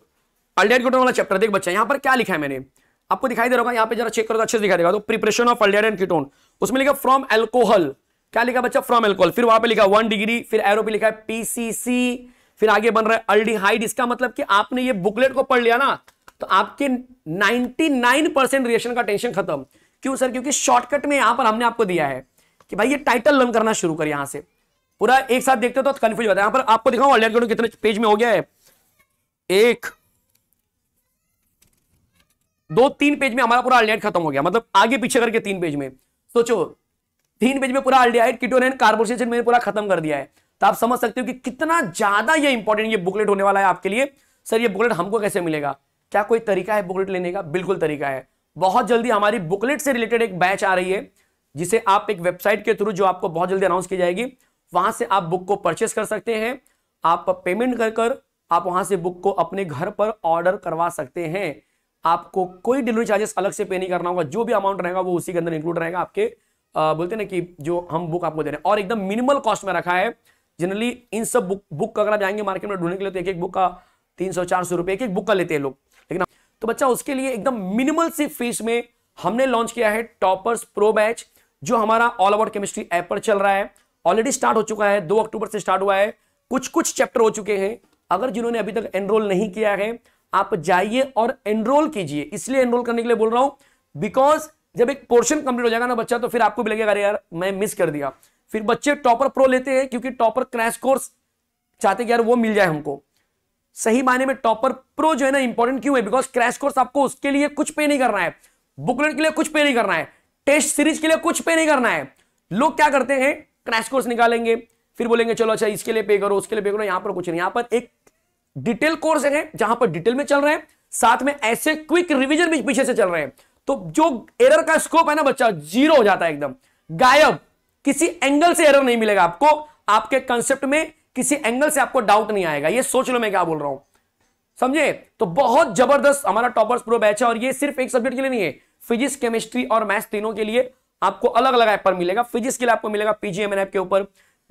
अल्डेट कुटन वाला चैप्टर देख बच्चा यहाँ पर क्या लिखा है मैंने आपको दिखाई दे रहा होगा यहाँ पे जरा चेक करो तो अच्छे से दिखाई देगा तो preparation of aldehyde and ketone उसमें लिखा फ्रॉम एल्कोहल क्या लिखा बच्चा फ्रॉम एल्कोहल फिर वहां पे लिखा वन डिग्री फिर एरो पे लिखा है पीसीसी फिर आगे बन रहा है अल्डीहाइड इसका मतलब कि आपने ये बुकलेट को पढ़ लिया ना तो आपके 99 परसेंट रिएक्शन का टेंशन खत्म क्यों सर क्योंकि शॉर्टकट में यहां पर हमने आपको दिया है कि भाई ये टाइटल लर्न करना शुरू कर यहां से पूरा एक साथ देखते हो तो कंफ्यूज होता है यहां पर आपको दिखाऊं ऑनलाइन करूं कितने पेज में हो गया है एक दो तीन पेज में हमारा पूरा अल्ट खत्म हो गया मतलब आगे पीछे करके तीन पेज में सोचो तीन पेज में पूरा अल्डियाइड किटोन एंड मैंने पूरा खत्म कर दिया है तो आप समझ सकते हो कि कितना ज्यादा ये इंपॉर्टेंट ये बुकलेट होने वाला है आपके लिए सर ये बुकलेट हमको कैसे मिलेगा क्या कोई तरीका है बुकलेट लेने का बिल्कुल तरीका है बहुत जल्दी हमारी बुकलेट से रिलेटेड एक बैच आ रही है जिसे आप एक वेबसाइट के थ्रू जो आपको बहुत जल्दी अनाउंस की जाएगी वहां से आप बुक को परचेस कर सकते हैं आप पेमेंट कर कर आप वहां से बुक को अपने घर पर ऑर्डर करवा सकते हैं आपको कोई डिलीवरी चार्जेस अलग से पे नहीं करना होगा जो भी अमाउंट रहेगा वो उसी के अंदर इंक्लूड रहेगा आपके आ, बोलते ना कि जो हम बुक आपको दे रहे हैं और एकदम मिनिमल कॉस्ट में रखा है जनरली इन सब बुक बुक अगर आप जाएंगे मार्केट में ढूंढने के लिए तो एक एक बुक का तीन सौ चार सौ रुपये एक एक बुक का लेते हैं लोग लेकिन तो बच्चा उसके लिए एकदम मिनिमल सी फीस में हमने लॉन्च किया है टॉपर्स प्रो बैच जो हमारा ऑल अबाउट केमिस्ट्री ऐप पर चल रहा है ऑलरेडी स्टार्ट हो चुका है दो अक्टूबर से स्टार्ट हुआ है कुछ कुछ चैप्टर हो चुके हैं अगर जिन्होंने अभी तक एनरोल नहीं किया है आप जाइए और एनरोल कीजिए इसलिए एनरोल करने के लिए बोल रहा हूं बिकॉज जब एक पोर्शन कंप्लीट हो जाएगा ना बच्चा तो फिर आपको भी लगेगा अरे यार मैं मिस कर दिया फिर बच्चे टॉपर प्रो लेते हैं क्योंकि टॉपर क्रैश कोर्स चाहते कि यार वो मिल जाए हमको सही मायने में टॉपर प्रो जो है ना इंपॉर्टेंट क्यों है बिकॉज क्रैश कोर्स आपको उसके लिए कुछ पे नहीं करना है बुकलेट के लिए कुछ पे नहीं करना है टेस्ट सीरीज के लिए कुछ पे नहीं करना है लोग क्या करते हैं क्रैश कोर्स निकालेंगे फिर बोलेंगे चलो अच्छा इसके लिए पे करो उसके लिए पे करो यहां पर कुछ नहीं यहां पर एक डिटेल कोर्स है जहां पर डिटेल में चल रहे हैं साथ में ऐसे क्विक रिविजन भी पीछे से चल रहे हैं तो जो एरर का स्कोप है ना बच्चा जीरो हो जाता है एकदम गायब किसी एंगल से एरर नहीं मिलेगा आपको आपके कंसेप्ट में किसी एंगल से आपको डाउट नहीं आएगा ये सोच लो मैं क्या बोल रहा हूं समझे तो बहुत जबरदस्त हमारा टॉपर्स प्रो बैच है और ये सिर्फ एक सब्जेक्ट के लिए नहीं है फिजिक्स केमिस्ट्री और मैथ्स तीनों के लिए आपको अलग अलग ऐप पर मिलेगा फिजिक्स के लिए आपको मिलेगा पीजीएमएन ऐप के ऊपर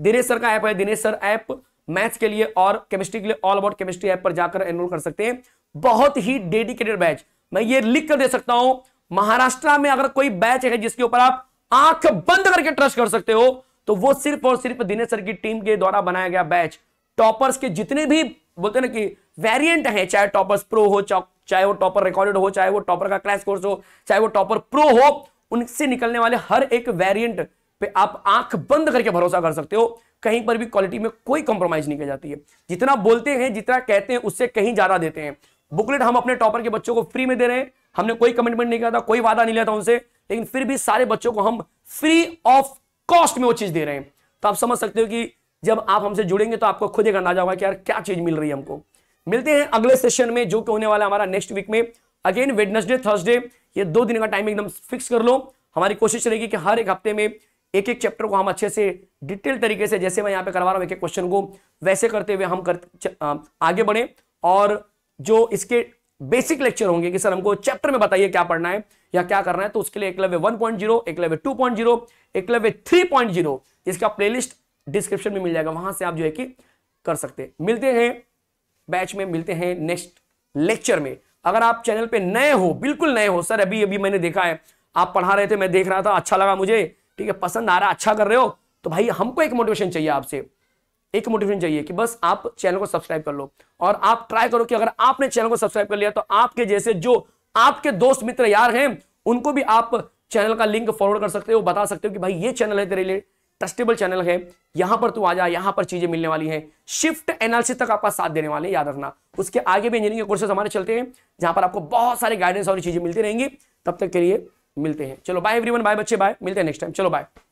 दिनेश सर का ऐप है दिनेश सर ऐप मैथ्स के लिए और केमिस्ट्री के लिए ऑल अबाउट केमिस्ट्री ऐप पर जाकर एनरोल कर सकते हैं बहुत ही डेडिकेटेड बैच मैं ये लिख कर दे सकता हूं महाराष्ट्र में अगर कोई बैच है जिसके ऊपर आप आंख बंद करके ट्रस्ट कर सकते हो तो वो सिर्फ और सिर्फ दिनेश सर की टीम के द्वारा बनाया गया बैच टॉपर्स के जितने भी बोलते हैं ना कि वेरिएंट है चाहे टॉपर्स प्रो हो चाहे वो टॉपर रिकॉर्डेड हो चाहे वो टॉपर का क्रैश कोर्स हो चाहे वो टॉपर प्रो हो उनसे निकलने वाले हर एक वेरियंट पे आप आंख बंद करके भरोसा कर सकते हो कहीं पर भी क्वालिटी में कोई कॉम्प्रोमाइज नहीं की जाती है जितना बोलते हैं जितना कहते हैं उससे कहीं ज्यादा देते हैं बुकलेट हम अपने टॉपर के बच्चों को फ्री में दे रहे हैं हमने कोई कमिटमेंट नहीं किया था कोई वादा नहीं लिया था उनसे लेकिन फिर भी सारे बच्चों को हम फ्री ऑफ कॉस्ट में वो चीज दे रहे हैं तो आप समझ सकते हो कि जब आप हमसे जुड़ेंगे तो आपको खुद एक अंदाजा होगा कि यार क्या चीज मिल रही है हमको मिलते हैं अगले सेशन में जो कि होने वाला हमारा नेक्स्ट वीक में अगेन वेडनेसडे थर्सडे ये दो दिन का टाइम एकदम फिक्स कर लो हमारी कोशिश रहेगी कि हर एक हफ्ते में एक एक चैप्टर को हम अच्छे से डिटेल तरीके से जैसे मैं यहाँ पे करवा रहा हूँ एक एक क्वेश्चन को वैसे करते हुए हम कर आगे बढ़े और जो इसके बेसिक लेक्चर होंगे कि सर हमको चैप्टर में बताइए क्या पढ़ना है या क्या करना है तो उसके लिए Eklavya zero Eklavya zero Eklavya zero जिसका लिस्ट डिस्क्रिप्शन में मिल जाएगा वहां से आप जो है कि कर सकते हैं मिलते हैं बैच में मिलते हैं नेक्स्ट लेक्चर में अगर आप चैनल पे नए हो बिल्कुल नए हो सर अभी अभी मैंने देखा है आप पढ़ा रहे थे मैं देख रहा था अच्छा लगा मुझे ठीक है पसंद आ रहा अच्छा कर रहे हो तो भाई हमको एक मोटिवेशन चाहिए आपसे एक मोटिवेशन चाहिए कि बस आप चैनल को सब्सक्राइब कर लो और आप ट्राई करो कि अगर आपने चैनल को सब्सक्राइब कर लिया तो आपके जैसे जो आपके दोस्त मित्र यार हैं उनको भी आप चैनल का लिंक फॉरवर्ड कर सकते हो बता सकते हो कि भाई ये चैनल है तेरे लिए ट्रस्टेबल चैनल है यहां पर तू आ जा यहां पर चीजें मिलने वाली हैं शिफ्ट एनालिसिस तक आपका साथ देने वाले याद रखना उसके आगे भी इंजीनियरिंग के कोर्सेज हमारे चलते हैं जहां पर आपको बहुत सारे गाइडेंस और चीजें मिलती रहेंगी तब तक के लिए मिलते हैं चलो बाय एवरीवन बाय बच्चे बाय मिलते हैं नेक्स्ट टाइम चलो बाय